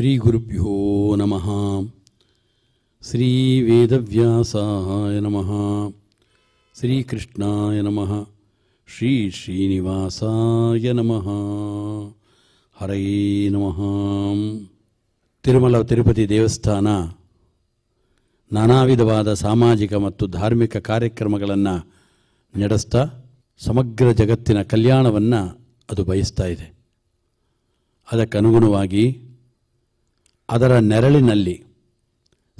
ಶ್ರೀ ಗುರುಭ್ಯೋ ನಮಃ ಶ್ರೀ ವೇದವ್ಯಾಸಾಯ ನಮಃ ಶ್ರೀಕೃಷ್ಣಾಯ ನಮಃ ಶ್ರೀ ಶ್ರೀನಿವಾಸಾಯ ನಮಃ ಹರೈ ನಮಃ ತಿರುಮಲ ತಿರುಪತಿ ದೇವಸ್ಥಾನ ನಾನಾ ವಿಧವಾದ ಸಾಮಾಜಿಕ ಮತ್ತು ಧಾರ್ಮಿಕ ಕಾರ್ಯಕ್ರಮಗಳನ್ನು ನಡೆಸ್ತಾ ಸಮಗ್ರ ಜಗತ್ತಿನ ಕಲ್ಯಾಣವನ್ನು ಅದು ಬಯಸ್ತಾ ಇದೆ ಅದಕ್ಕನುಗುಣವಾಗಿ ಅದರ ನೆರಳಿನಲ್ಲಿ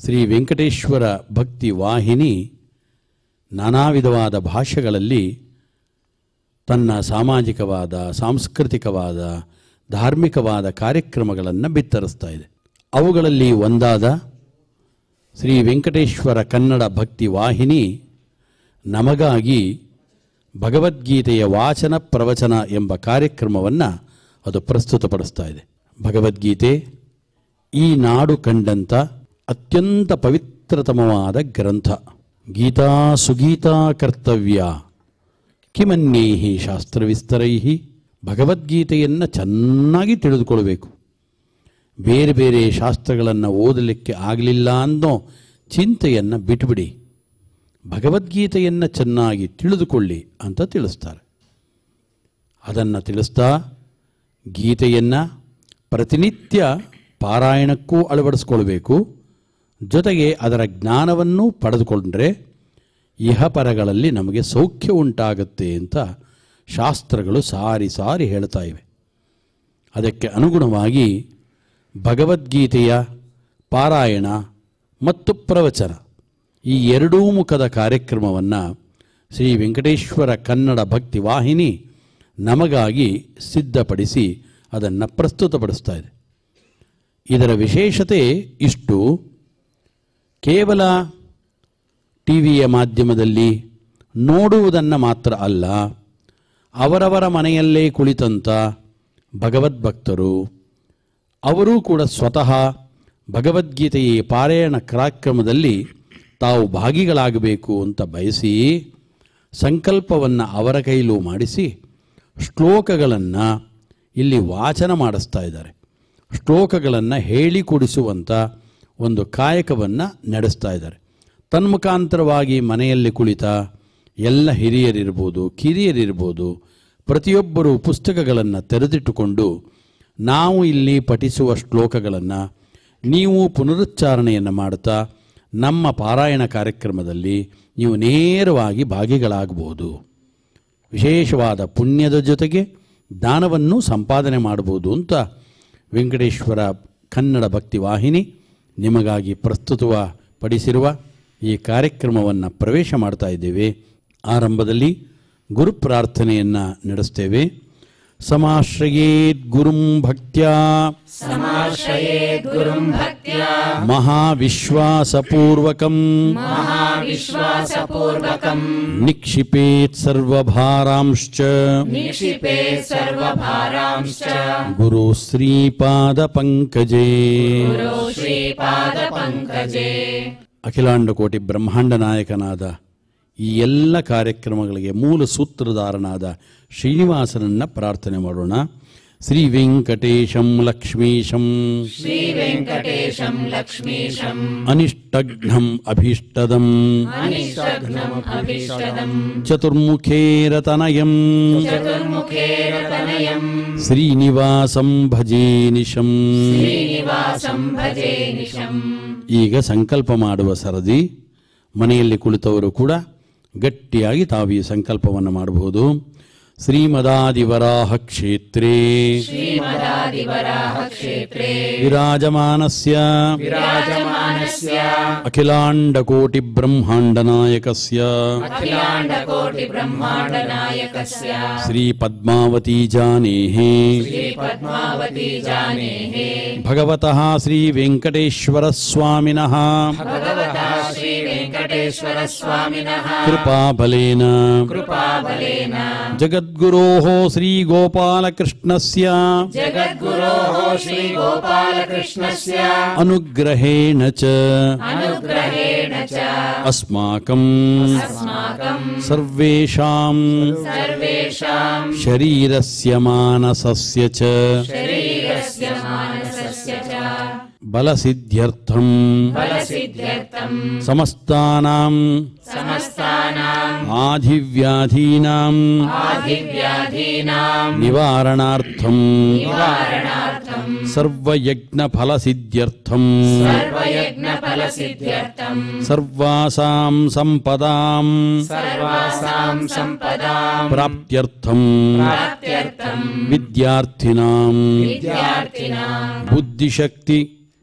ಶ್ರೀ ವೆಂಕಟೇಶ್ವರ ಭಕ್ತಿ ವಾಹಿನಿ ನಾನಾ ವಿಧವಾದ ಭಾಷೆಗಳಲ್ಲಿ ತನ್ನ ಸಾಮಾಜಿಕವಾದ ಸಾಂಸ್ಕೃತಿಕವಾದ ಧಾರ್ಮಿಕವಾದ ಕಾರ್ಯಕ್ರಮಗಳನ್ನು ಬಿತ್ತರಿಸ್ತಾ ಇದೆ ಅವುಗಳಲ್ಲಿ ಒಂದಾದ ಶ್ರೀ ವೆಂಕಟೇಶ್ವರ ಕನ್ನಡ ಭಕ್ತಿ ವಾಹಿನಿ ನಮಗಾಗಿ ಭಗವದ್ಗೀತೆಯ ವಾಚನ ಪ್ರವಚನ ಎಂಬ ಕಾರ್ಯಕ್ರಮವನ್ನು ಅದು ಪ್ರಸ್ತುತಪಡಿಸ್ತಾ ಇದೆ ಭಗವದ್ಗೀತೆ ಈ ನಾಡು ಕಂಡಂಥ ಅತ್ಯಂತ ಪವಿತ್ರತಮವಾದ ಗ್ರಂಥ ಗೀತಾ ಸುಗೀತಾ ಕರ್ತವ್ಯ ಕಿಮನ್ಯೈಹಿ ಶಾಸ್ತ್ರವಿಸ್ತರೈಹಿ ಭಗವದ್ಗೀತೆಯನ್ನು ಚೆನ್ನಾಗಿ ತಿಳಿದುಕೊಳ್ಬೇಕು ಬೇರೆ ಬೇರೆ ಶಾಸ್ತ್ರಗಳನ್ನು ಓದಲಿಕ್ಕೆ ಆಗಲಿಲ್ಲ ಅನ್ನೋ ಚಿಂತೆಯನ್ನು ಬಿಟ್ಬಿಡಿ ಭಗವದ್ಗೀತೆಯನ್ನು ಚೆನ್ನಾಗಿ ತಿಳಿದುಕೊಳ್ಳಿ ಅಂತ ತಿಳಿಸ್ತಾರೆ ಅದನ್ನು ತಿಳಿಸ್ತಾ ಗೀತೆಯನ್ನು ಪ್ರತಿನಿತ್ಯ ಪಾರಾಯಣಕ್ಕೂ ಅಳವಡಿಸ್ಕೊಳ್ಬೇಕು ಜೊತೆಗೆ ಅದರ ಜ್ಞಾನವನ್ನು ಪಡೆದುಕೊಂಡ್ರೆ ಇಹಪರಗಳಲ್ಲಿ ನಮಗೆ ಸೌಖ್ಯ ಉಂಟಾಗುತ್ತೆ ಅಂತ ಶಾಸ್ತ್ರಗಳು ಸಾರಿ ಸಾರಿ ಹೇಳ್ತಾ ಇವೆ ಅದಕ್ಕೆ ಅನುಗುಣವಾಗಿ ಭಗವದ್ಗೀತೆಯ ಪಾರಾಯಣ ಮತ್ತು ಪ್ರವಚನ ಈ ಎರಡೂ ಮುಖದ ಕಾರ್ಯಕ್ರಮವನ್ನು ಶ್ರೀ ವೆಂಕಟೇಶ್ವರ ಕನ್ನಡ ಭಕ್ತಿ ವಾಹಿನಿ ನಮಗಾಗಿ ಸಿದ್ಧಪಡಿಸಿ ಅದನ್ನು ಪ್ರಸ್ತುತಪಡಿಸ್ತಾ ಇದೆ ಇದರ ವಿಶೇಷತೆ ಇಷ್ಟು ಕೇವಲ ಟಿ ವಿಯ ಮಾಧ್ಯಮದಲ್ಲಿ ನೋಡುವುದನ್ನು ಮಾತ್ರ ಅಲ್ಲ ಅವರವರ ಮನೆಯಲ್ಲೇ ಕುಳಿತಂಥ ಭಗವದ್ಭಕ್ತರು ಅವರೂ ಕೂಡ ಸ್ವತಃ ಭಗವದ್ಗೀತೆಯ ಪಾರಾಯಣ ಕಾರ್ಯಕ್ರಮದಲ್ಲಿ ತಾವು ಭಾಗಿಗಳಾಗಬೇಕು ಅಂತ ಬಯಸಿ ಸಂಕಲ್ಪವನ್ನು ಅವರ ಕೈಲೂ ಮಾಡಿಸಿ ಶ್ಲೋಕಗಳನ್ನು ಇಲ್ಲಿ ವಾಚನ ಮಾಡಿಸ್ತಾ ಇದ್ದಾರೆ ಶ್ಲೋಕಗಳನ್ನು ಹೇಳಿಕೊಡಿಸುವಂಥ ಒಂದು ಕಾಯಕವನ್ನು ನಡೆಸ್ತಾ ಇದ್ದಾರೆ ತನ್ಮುಖಾಂತರವಾಗಿ ಮನೆಯಲ್ಲಿ ಕುಳಿತ ಎಲ್ಲ ಹಿರಿಯರಿರ್ಬೋದು ಕಿರಿಯರಿರ್ಬೋದು ಪ್ರತಿಯೊಬ್ಬರು ಪುಸ್ತಕಗಳನ್ನು ತೆರೆದಿಟ್ಟುಕೊಂಡು ನಾವು ಇಲ್ಲಿ ಪಠಿಸುವ ಶ್ಲೋಕಗಳನ್ನು ನೀವು ಪುನರುಚ್ಚಾರಣೆಯನ್ನು ಮಾಡ್ತಾ ನಮ್ಮ ಪಾರಾಯಣ ಕಾರ್ಯಕ್ರಮದಲ್ಲಿ ನೀವು ನೇರವಾಗಿ ಭಾಗಿಗಳಾಗಬಹುದು ವಿಶೇಷವಾದ ಪುಣ್ಯದ ಜೊತೆಗೆ ದಾನವನ್ನು ಸಂಪಾದನೆ ಮಾಡಬಹುದು ಅಂತ ವೆಂಕಟೇಶ್ವರ ಕನ್ನಡ ಭಕ್ತಿ ವಾಹಿನಿ ನಿಮಗಾಗಿ ಪ್ರಸ್ತುತವ ಪಡಿಸಿರುವ ಈ ಕಾರ್ಯಕ್ರಮವನ್ನು ಪ್ರವೇಶ ಮಾಡ್ತಾ ಇದ್ದೇವೆ ಆರಂಭದಲ್ಲಿ ಗುರುಪ್ರಾರ್ಥನೆಯನ್ನು ನಡೆಸ್ತೇವೆ समाश्रयेत् गुरुम् भक्त्या समाश्रयेत् गुरुम् भक्त्या महाविश्वासपूर्वकम् महाविश्वासपूर्वकम् निक्षिपेत् सर्वभारांश्च निक्षिपेत् सर्वभारांश्च गुरु श्रीपादपङ्कजे श्रीपादपङ्कजे अखिलाण्डकोटिब्रह्माण्डनायकनाद ಈ ಎಲ್ಲ ಕಾರ್ಯಕ್ರಮಗಳಿಗೆ ಮೂಲ ಸೂತ್ರಧಾರನಾದ ಶ್ರೀನಿವಾಸನನ್ನ ಪ್ರಾರ್ಥನೆ ಮಾಡೋಣ ಶ್ರೀ ವೆಂಕಟೇಶಂ ಲಕ್ಷ್ಮೀಶಂ ಶ್ರೀ ವೆಂಕಟೇಶಂ ಲಕ್ಷ್ಮೀಶಂ ಅನಿಷ್ಟಘ್ನಂ ಅಭೀಷ್ಟದಂ ಅನಿಷ್ಟಘ್ನಂ ಚತುರ್ಮುಖೇ ರತನಯಂ ಚತುರ್ಮುಖೇ ರತನಯಂ ಶ್ರೀನಿವಾಸಂ ಭಜೇ ಶ್ರೀನಿವಾಸಂ ಭಜೇ ನಿಶಂ ಈಗ ಸಂಕಲ್ಪ ಮಾಡುವ ಸರದಿ ಮನೆಯಲ್ಲಿ ಕುಳಿತವರು ಕೂಡ ಗಟ್ಟಿಯಾಗಿ ತಾವು ಈ ಸಂಕಲ್ಪವನ್ನು ಮಾಡಬಹುದು श्रीमदादिवराह क्षेत्रे विराजमानस्य विराजमानस्य अखिलाण्डकोटि ब्रह्माण्डनायकस्य अखिलाण्डकोटि ब्रह्माण्डनायकस्य श्री जानेहे श्री जानेहे भगवतः श्री वेंकटेश्वर स्वामिनः भगवतः कृपा बलेन जगद्गुरो जगद्गुरो हो श्री गोपाल कृष्णस्य हो श्री गोपाल कृष्णस्य अनुग्रहेण च अनुग्रहेण च अस्माकं अस्माकं सर्वेषां सर्वेषां शरीरस्य मानसस्य च शरीरस्य मानसस्य च बलसिद्ध्यर्थं बलसिद्ध्यर्थं समस्तानां समस्तानाम् आधिव्याधीनाम् निवारणार्थम् सर्वयज्ञफलसिद्ध्यर्थम् सर्वासाम् सम्पदाम् प्राप्त्यर्थम् विद्यार्थिनाम् बुद्धिशक्ति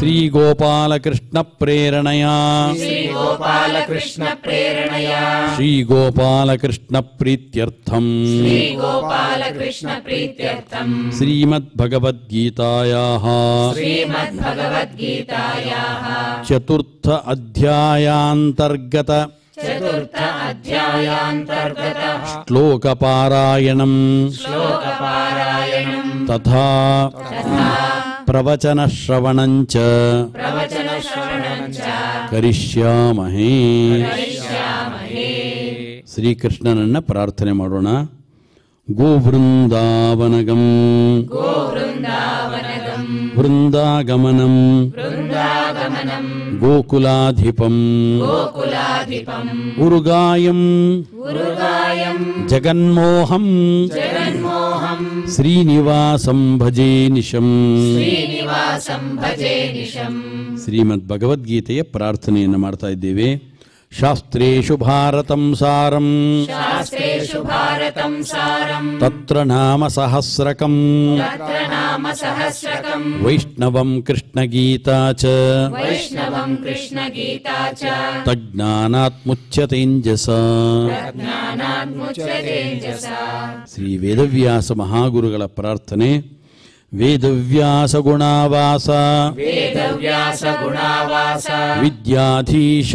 श्रीगोपालकृष्णप्रेरणया श्रीगोपालकृष्णया श्रीगोपालकृष्णप्रीत्यर्थम् श्रीमद्भगवद्गीतायाः श्रीमद्भगवद्गीताया चतुर्थ अध्यायान्तर्गत श्लोकपारायणम् तथा प्रवचन प्रवचनश्रवणञ्च क्या ಶ್ರೀಕೃಷ್ಣನನ್ನು ಪ್ರಾರ್ಥನೆ ಮಾಡೋಣ गो बृन्दावनगम् बृन्दागमनम् गोकुलाधिपम् उरुगायम् जगन्मोहम् श्रीनिवासम् भजे निशम् भजे निशम् श्रीमद्भगवद्गीतया प्रार्थनयन्ताे शास्त्रेषु भारतं सारम् शास्त्रेषु भारतं सारम् तत्र नाम सहस्रकम् तत्र नाम सहस्रकम् वैष्णवं कृष्णगीता च वैष्णवं कृष्णगीता च तज्ज्ञानात्मुच्यतेञ्जसा तज्ज्ञानात्मुच्यतेञ्जसा श्रीवेदव्यासमहागुरुकलप्रार्थने वेदव्यासगुणावास वेदव्यासगुणावास विद्याधीश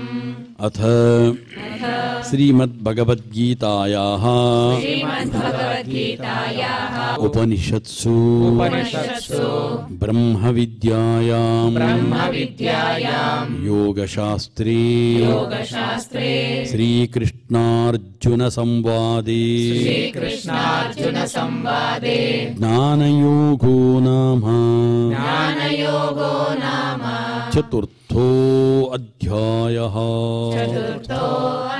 अथ श्रीमद्भगवद्गीतायाः उपनिषत्सु ब्रह्मविद्यायां योगशास्त्रे श्रीकृष्णार्जुनसंवादे ज्ञानयोगो नाम चतुर्थ चतुर्थो अध्यायः चतुर्थो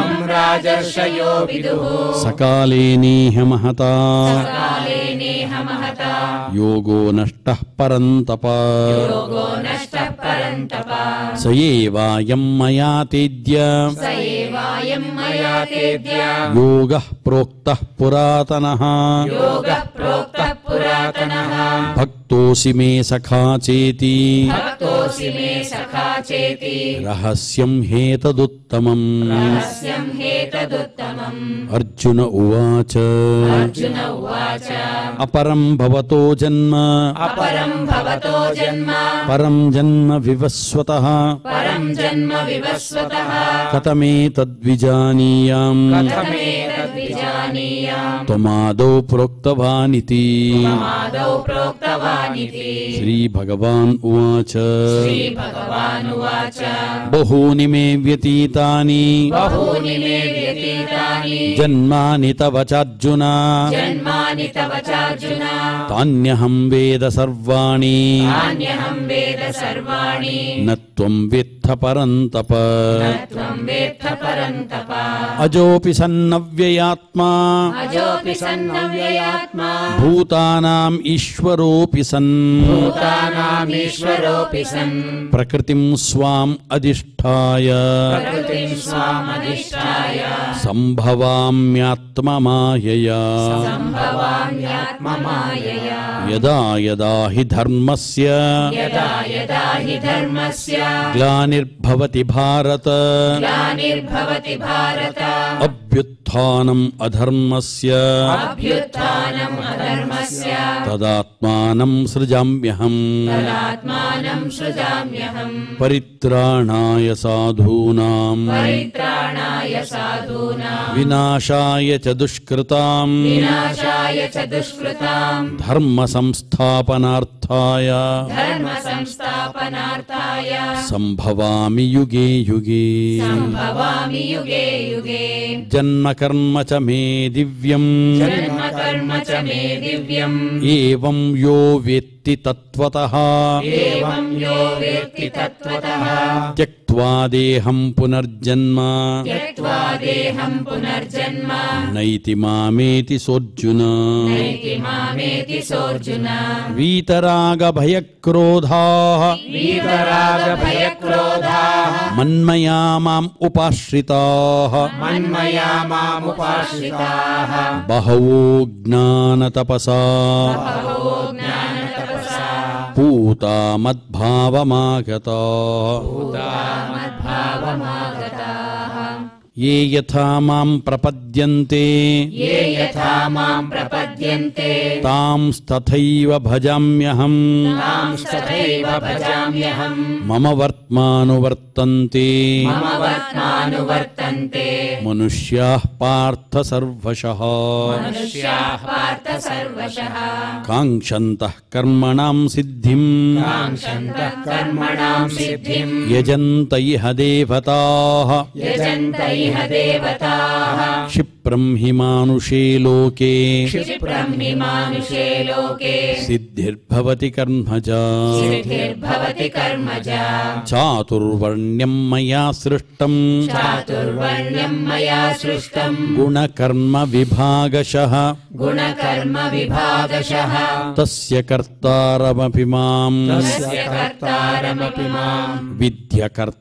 सकाले नीह महता योगो नष्टः परन्तप स एवायं मया तेद्य योगः प्रोक्तः पुरातनः पुरातनः भक्तोसि मे सखा चेति भक्तोसि मे सखा चेति रहस्यं हेतदुत्तमम् रहस्यं हेतदुत्तमम् अर्जुन उवाच अर्जुन उवाच अपरं भवतो जन्म अपरं भवतो जन्म परं जन्म विवस्वतः परं जन्म विवस्वतः कथमेतद्विजानीयाम् कथमेतद्विजानीयाम् त्वमादौ प्रोक्तवानिति त्वमादौ प्रोक्तवान् श्री भगवान उवाच श्री भगवान उवाच बहूनि मे व्यतीतानि बहूनि मे व्यतीतानि जन्मानि तव चार्जुन जन्मानि तव चार्जुन तान्यहं वेद सर्वाणि तान्यहं वेद सर्वाणि न त्वं वेत्थ परन्तप अजोऽपि सन्नव्ययात्मा अजोऽपि सन्नव्ययात्मा भूतानाम् ईश्वरोऽपि सन् स्वाम् अधिष्ठाय सम्भवाम्यात्ममायया यदा यदा हि धर्मस्य यदा यदा हि धर्मस्य ग्लानि भारत भारत अभ्युत्थानम् अधर्मस्य तदात्मानं सृजाम्यहम् परित्राणाय साधूनाम् विनाशाय च दुष्कृताम् धर्मसंस्थापनार्थाय संभवामि युगे युगे जन्म कर्म च मे दिव्यम् च मे दिव्यम् एवं यो वेत् वेत्ति तत्वतः एवं यो वेत्ति तत्त्वतः त्यक्त्वा देहं पुनर्जन्म त्यक्त्वा देहं पुनर्जन्म नैति मामेति सोऽर्जुन नैति मामेति सोऽर्जुन वीतराग भयक्रोधाः वीतराग भयक्रोधाः मन्मया माम् उपाश्रिताः मन्मया माम् उपाश्रिताः बहवो ज्ञान तपसा बहवो ज्ञान पूता मद्भावमागता ये यथा मां प्रपद्यन्ते ये यथा मां प्रपद्यन्ते तां तथैव भजाम्यहम् तां तथैव भजाम्यहम् मम वर्तमानुवर्तन्ते मम वर्तमानुवर्तन्ते मनुष्याः पार्थ सर्वशः मनुष्याः पार्थ सर्वशः कांक्षन्तः कर्मणां सिद्धिं कांक्षन्तः कर्मणां सिद्धिं यजन्त इह देवताः यजन्त इह इह देवताः क्षिप्रं हि मानुषे लोके क्षिप्रं हि मानुषे लोके सिद्धिर्भवति कर्मजा सिद्धिर्भवति कर्मजा चातुर्वर्ण्यं मया सृष्टं चातुर्वर्ण्यं मया सृष्टं गुणकर्म विभागशः गुणकर्म विभागशः तस्य कर्तारमपि माम् तस्य कर्तारमपि माम् विद्यकर्ता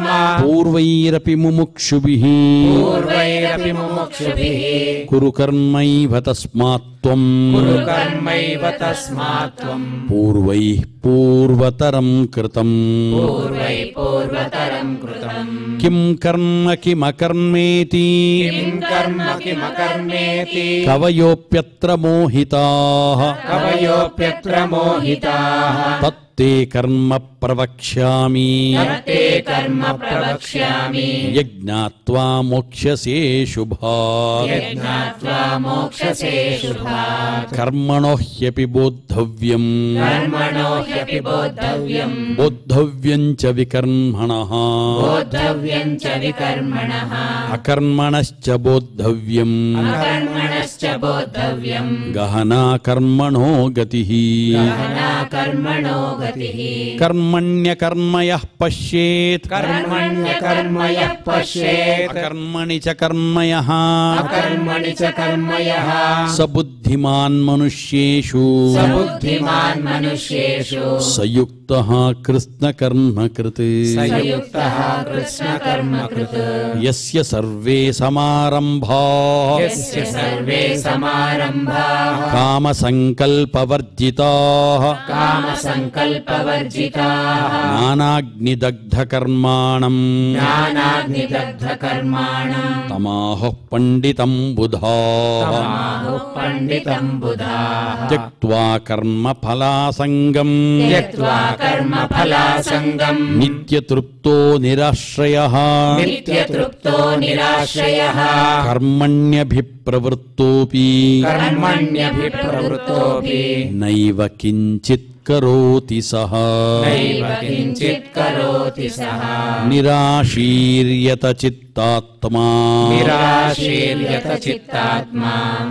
पूर्वैरपि मुमुक्षुभिः पूर्वैरपि मुमुक्षुभिः कुरु कर्मैव तस्मात् त्वम् त्वम् पूर्वैः पूर्वतरम् कृतम् किम् कर्म किमकर्मेति कवयोऽप्यत्र मोहिताः कवयोऽप्यत्र मोहिताः तत्ते कर्म प्रवक्षा ते कर्म प्रवक्ष्यामि यज्ञात्वा मोक्ष्यसे शुभात् यज्ञात्वा मोक्ष्यसे कर्मणो ह्यपि बोद्धव्यम् कर्मणो ह्यपि बोद्धव्यम् बोद्धव्यं च विकर्मणः बोद्धव्यं च विकर्मणः अकर्मणश्च बोद्धव्यम् अकर्मणश्च बोद्धव्यम् गहना कर्मणो गतिः गहना कर्मणो गतिः कर्म కర్మణ్యకర్మయ పశ్యేత్ కర్మణ్యకర్మయ పశ్యేత్ అకర్మణి చ కర్మయ అకర్మణి చ కర్మయ సబుద్ధి बुद्धिमान मनुष्येषु बुद्धिमान मनुष्येषु संयुक्तः कृष्ण कृत् संयुक्तः कृष्ण कृत् यस्य सर्वे समारम्भाः यस्य सर्वे समारम्भाः कामसंकल्पवर्जिताः कामसंकल्पवर्जिताः नानाग्निदग्धकर्माणम् नानाग्निदग्धकर्माणम् तमाहः पण्डितम् बुधाः तमाहः त्यक्त्वा कर्मफलासङ्गम् त्यक्त्वा कर्मफलासङ्गम् नित्यतृप्तो निराश्रयः नित्यतृप्तो निराश्रयः कर्मण्यभिप्रवृत्तोऽपि कर्मण्यभिप्रवृत्तोऽपि नैव किञ्चित् करोति सः किञ्चित् करोति सः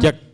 त्यक्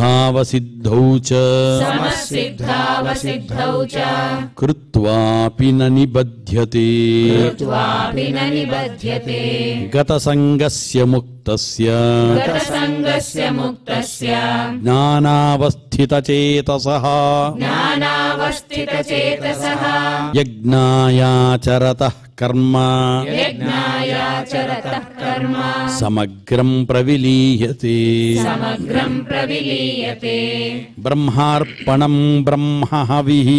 समसिद्धावसिद्धौ च समसिद्धावसिद्धौ च कृत्वापि न निबध्यते कृत्वापि न निबध्यते गतसङ्गस्य मुक्तस्य गतसङ्गस्य मुक्तस्य ज्ञानावस्थितचेतसः ज्ञानावस्थितचेतसः यज्ञायाचरतः कर्म यज्ञा समग्रं प्रविलीयते समग्रं प्रविलीयते ब्रह्मार्पणं ब्रह्महविः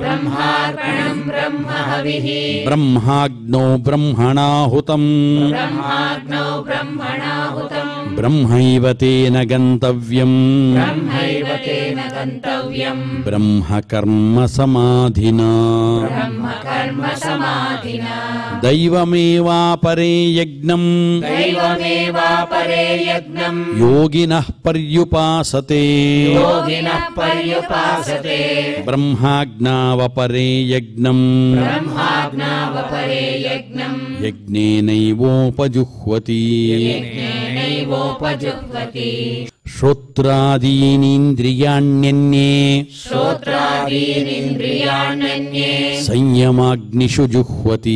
ब्रह्मार्पणं ब्रह्महविः ब्रह्माग्नो ब्रह्मणाहुतम् ब्रह्माग्नो ब्रह्मणाहुतम् ब्रह्म तेन गन्तव्यम् ब्रह्मैव तेन गन्तव्यम् ब्रह्मकर्म समाधिना ब्रह्मकर्म समाधिना यज्ञम् यज्ञम् योगिनः पर्युपासते योगिनः पर्युपासते यज्ञम् यज्ञम् यज्ञेनैवोपजुह्वति pajak gratis. श्रोत्रादीनीन्द्रियाण्यन्ये श्रोत्रादीनीन्द्रियाण्यन्ये संयमाग्निषु जुह्वति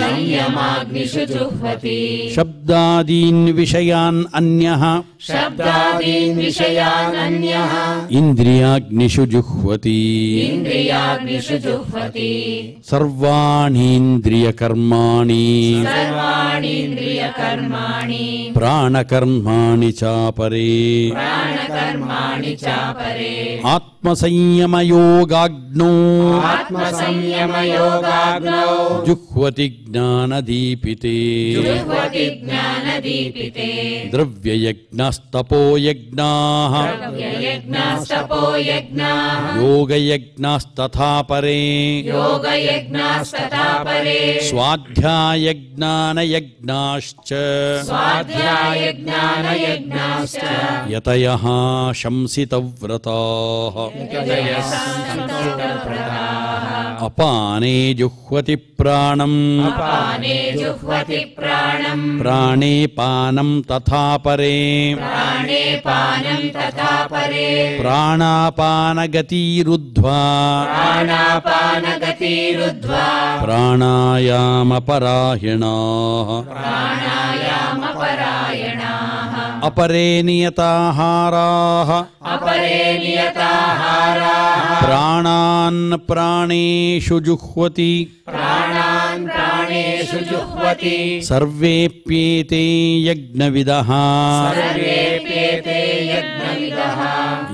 संयमाग्निषु जुह्वति शब्दादीन् विषयान् अन्यः शब्दादीन् विषयान् अन्यः इन्द्रियाग्निषु जुह्वति इन्द्रियाग्निषु जुह्वति सर्वाणीन्द्रियकर्माणि सर्वाणीन्द्रियकर्माणि प्राणकर्माणि चापरे प्राणकर्माणि आत्मसंयमयोगाग्नौ आत्मसंयमयोगाग्नौ भगवतिज्ञानदीपिते द्रव्ययज्ञस्तपो यज्ञाः योगयज्ञस्तथा परे स्वाध्यायज्ञानयज्ञाश्च यतयः शंसितव्रताः अपाने जुह्वति प्राणम् अपाने जुह्वति प्राणम् प्राणेपानं तथा परे प्राणेपानं तथा परे प्राणापानगतीरुद्ध्वा प्राणापानगतीरुद्ध्वा प्राणायामपराहिणा प्राणायामपरायणा अपरे नियताहाराः अपरे नियताहाराः प्राणान् प्राणेषु यज्ञविदः सर्वेऽप्य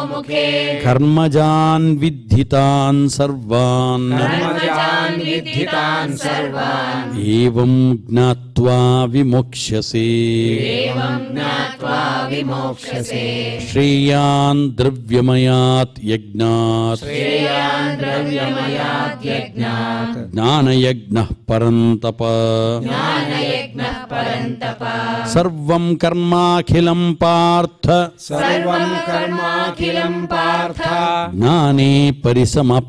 कर्मजान् विद्धितान् सर्वान् एवं ज्ञात्वा विमोक्ष्यसे श्रेयान् द्रव्यमयात् यज्ञात् ज्ञानयज्ञः परन्तप सर्वं कर्माखिलं पार्थ सर्वं कर्माखिलं पार्थ ज्ञाने परिसमाप्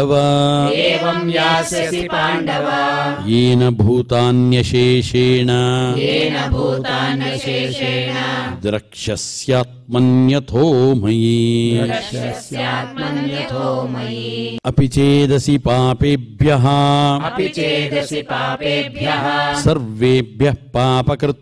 पाण्डवा एवं यास्यसि पाण्डवा येन भूतान्यशेषेण येन भूतान्यशेषेण द्रक्षस्यात्मन्यथो मयि द्रक्षस्यात्मन्यथो मयि अपि चेदसि पापेभ्यः अपि चेदसि पापेभ्यः सर्वेभ्यः पापकृत्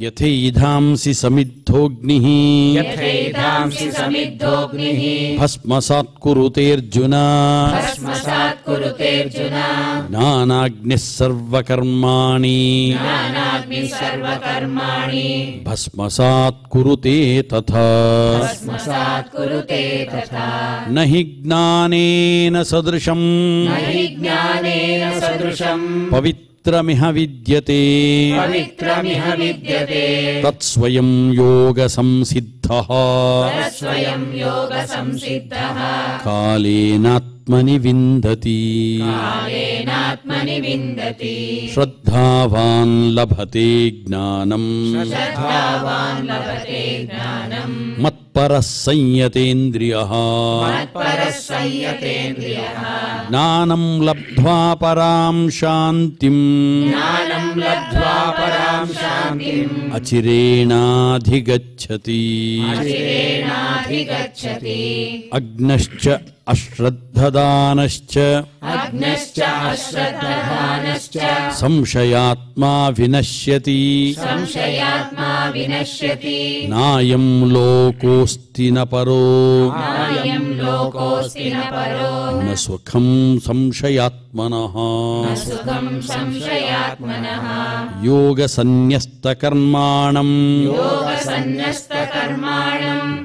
यथेधांसि समिद्धोऽग्निः यथेधांसि समिद्धोऽग्निः भस्मसात् कुरुतेऽर्जुना भस्मसात् कुरुतेऽर्जुना नानाग्निः सर्वकर्माणि नानाग्निः सर्वकर्माणि भस्मसात् कुरुते तथा भस्मसात् कुरुते तथा न हि ज्ञानेन सदृशम् न हि ज्ञानेन सदृशम् पवित्र विद्यते पवित्रमिह विद्यते तत् स्वयं योगसंसिद्धः स्वयम् योगसंसिद्धः कालेन विन्दति श्रद्धावान् लभते ज्ञानम् श्रद्धा मत्परः संयतेन्द्रियः संयतेन्द्रियः ज्ञानम् लब्ध्वा पराम् शान्तिम् अचिरेणाधिगच्छति अग्नश्च अश्रद्धदानश्च अग्नश्च अश्रद्धदानश्च संशयात्मा विनश्यति संशयात्मा विनश्यति नायं लोकोऽस्ति न परो नायं लोकोऽस्ति न परो न सुखं संशयात्मनः सुखं संशयात्मनः योगसन्न्यस्तकर्माणं योगसन्न्यस्तकर्माणं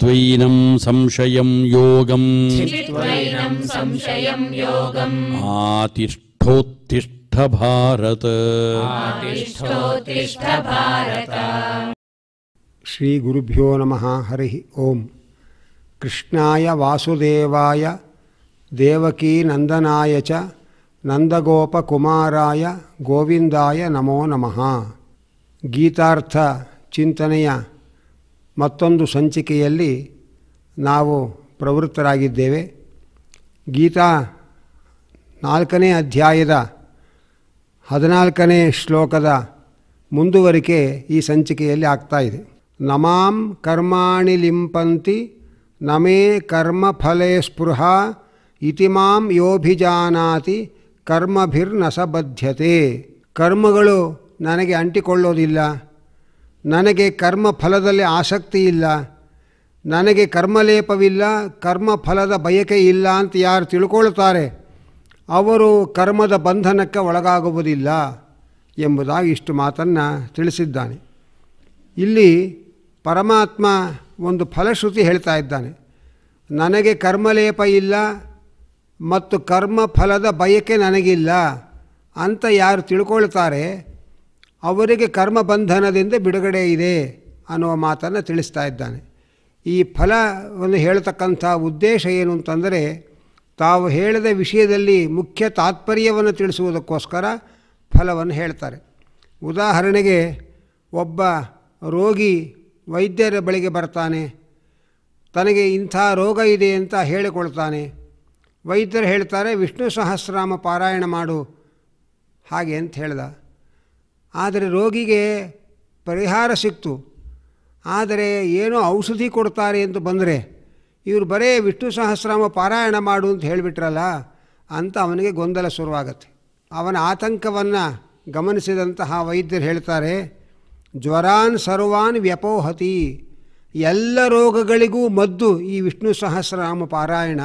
श्रीगुरुभ्यो नमः हरिः ओम् कृष्णाय वासुदेवाय देवकीनन्दनाय च नन्दगोपकुमाराय गोविन्दाय नमो नमः गीतार्थचिन्तनय ಮತ್ತೊಂದು ಸಂಚಿಕೆಯಲ್ಲಿ ನಾವು ಪ್ರವೃತ್ತರಾಗಿದ್ದೇವೆ ಗೀತಾ ನಾಲ್ಕನೇ ಅಧ್ಯಾಯದ ಹದಿನಾಲ್ಕನೇ ಶ್ಲೋಕದ ಮುಂದುವರಿಕೆ ಈ ಸಂಚಿಕೆಯಲ್ಲಿ ಆಗ್ತಾ ಇದೆ ನಮಾಂ ಕರ್ಮಾಣಿ ಲಿಂಪಂತಿ ನಮೇ ಫಲೇ ಸ್ಪೃಹ ಇತಿ ಮಾಂ ಯೋಭಿಜಾನಾತಿ ಕರ್ಮಭಿರ್ನಸಬದ್ಧತೆ ಕರ್ಮಗಳು ನನಗೆ ಅಂಟಿಕೊಳ್ಳೋದಿಲ್ಲ ನನಗೆ ಕರ್ಮ ಫಲದಲ್ಲಿ ಆಸಕ್ತಿ ಇಲ್ಲ ನನಗೆ ಕರ್ಮಲೇಪವಿಲ್ಲ ಕರ್ಮ ಫಲದ ಬಯಕೆ ಇಲ್ಲ ಅಂತ ಯಾರು ತಿಳ್ಕೊಳ್ತಾರೆ ಅವರು ಕರ್ಮದ ಬಂಧನಕ್ಕೆ ಒಳಗಾಗುವುದಿಲ್ಲ ಎಂಬುದಾಗಿ ಇಷ್ಟು ಮಾತನ್ನು ತಿಳಿಸಿದ್ದಾನೆ ಇಲ್ಲಿ ಪರಮಾತ್ಮ ಒಂದು ಫಲಶ್ರುತಿ ಹೇಳ್ತಾ ಇದ್ದಾನೆ ನನಗೆ ಕರ್ಮಲೇಪ ಇಲ್ಲ ಮತ್ತು ಕರ್ಮ ಫಲದ ಬಯಕೆ ನನಗಿಲ್ಲ ಅಂತ ಯಾರು ತಿಳ್ಕೊಳ್ತಾರೆ ಅವರಿಗೆ ಕರ್ಮ ಬಂಧನದಿಂದ ಬಿಡುಗಡೆ ಇದೆ ಅನ್ನುವ ಮಾತನ್ನು ತಿಳಿಸ್ತಾ ಇದ್ದಾನೆ ಈ ಫಲವನ್ನು ಹೇಳತಕ್ಕಂಥ ಉದ್ದೇಶ ಏನು ಅಂತಂದರೆ ತಾವು ಹೇಳಿದ ವಿಷಯದಲ್ಲಿ ಮುಖ್ಯ ತಾತ್ಪರ್ಯವನ್ನು ತಿಳಿಸುವುದಕ್ಕೋಸ್ಕರ ಫಲವನ್ನು ಹೇಳ್ತಾರೆ ಉದಾಹರಣೆಗೆ ಒಬ್ಬ ರೋಗಿ ವೈದ್ಯರ ಬಳಿಗೆ ಬರ್ತಾನೆ ತನಗೆ ಇಂಥ ರೋಗ ಇದೆ ಅಂತ ಹೇಳಿಕೊಳ್ತಾನೆ ವೈದ್ಯರು ಹೇಳ್ತಾರೆ ವಿಷ್ಣು ಸಹಸ್ರಾಮ ಪಾರಾಯಣ ಮಾಡು ಹಾಗೆ ಅಂತ ಹೇಳ್ದ ಆದರೆ ರೋಗಿಗೆ ಪರಿಹಾರ ಸಿಕ್ತು ಆದರೆ ಏನೋ ಔಷಧಿ ಕೊಡ್ತಾರೆ ಎಂದು ಬಂದರೆ ಇವರು ಬರೇ ವಿಷ್ಣು ಸಹಸ್ರಾಮ ಪಾರಾಯಣ ಮಾಡು ಅಂತ ಹೇಳಿಬಿಟ್ರಲ್ಲ ಅಂತ ಅವನಿಗೆ ಗೊಂದಲ ಶುರುವಾಗತ್ತೆ ಅವನ ಆತಂಕವನ್ನು ಗಮನಿಸಿದಂತಹ ವೈದ್ಯರು ಹೇಳ್ತಾರೆ ಜ್ವರಾನ್ ಸರ್ವಾನ್ ವ್ಯಪೋಹತಿ ಎಲ್ಲ ರೋಗಗಳಿಗೂ ಮದ್ದು ಈ ವಿಷ್ಣು ಸಹಸ್ರನಾಮ ಪಾರಾಯಣ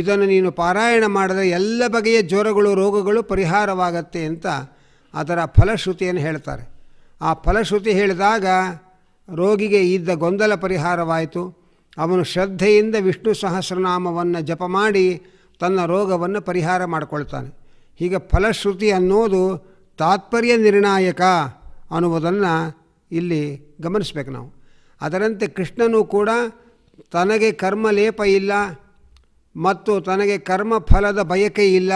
ಇದನ್ನು ನೀನು ಪಾರಾಯಣ ಮಾಡಿದರೆ ಎಲ್ಲ ಬಗೆಯ ಜ್ವರಗಳು ರೋಗಗಳು ಪರಿಹಾರವಾಗತ್ತೆ ಅಂತ ಅದರ ಫಲಶ್ರುತಿಯನ್ನು ಹೇಳ್ತಾರೆ ಆ ಫಲಶ್ರುತಿ ಹೇಳಿದಾಗ ರೋಗಿಗೆ ಇದ್ದ ಗೊಂದಲ ಪರಿಹಾರವಾಯಿತು ಅವನು ಶ್ರದ್ಧೆಯಿಂದ ವಿಷ್ಣು ಸಹಸ್ರನಾಮವನ್ನು ಜಪ ಮಾಡಿ ತನ್ನ ರೋಗವನ್ನು ಪರಿಹಾರ ಮಾಡಿಕೊಳ್ತಾನೆ ಹೀಗೆ ಫಲಶ್ರುತಿ ಅನ್ನೋದು ತಾತ್ಪರ್ಯ ನಿರ್ಣಾಯಕ ಅನ್ನುವುದನ್ನು ಇಲ್ಲಿ ಗಮನಿಸಬೇಕು ನಾವು ಅದರಂತೆ ಕೃಷ್ಣನು ಕೂಡ ತನಗೆ ಕರ್ಮ ಲೇಪ ಇಲ್ಲ ಮತ್ತು ತನಗೆ ಕರ್ಮ ಫಲದ ಬಯಕೆ ಇಲ್ಲ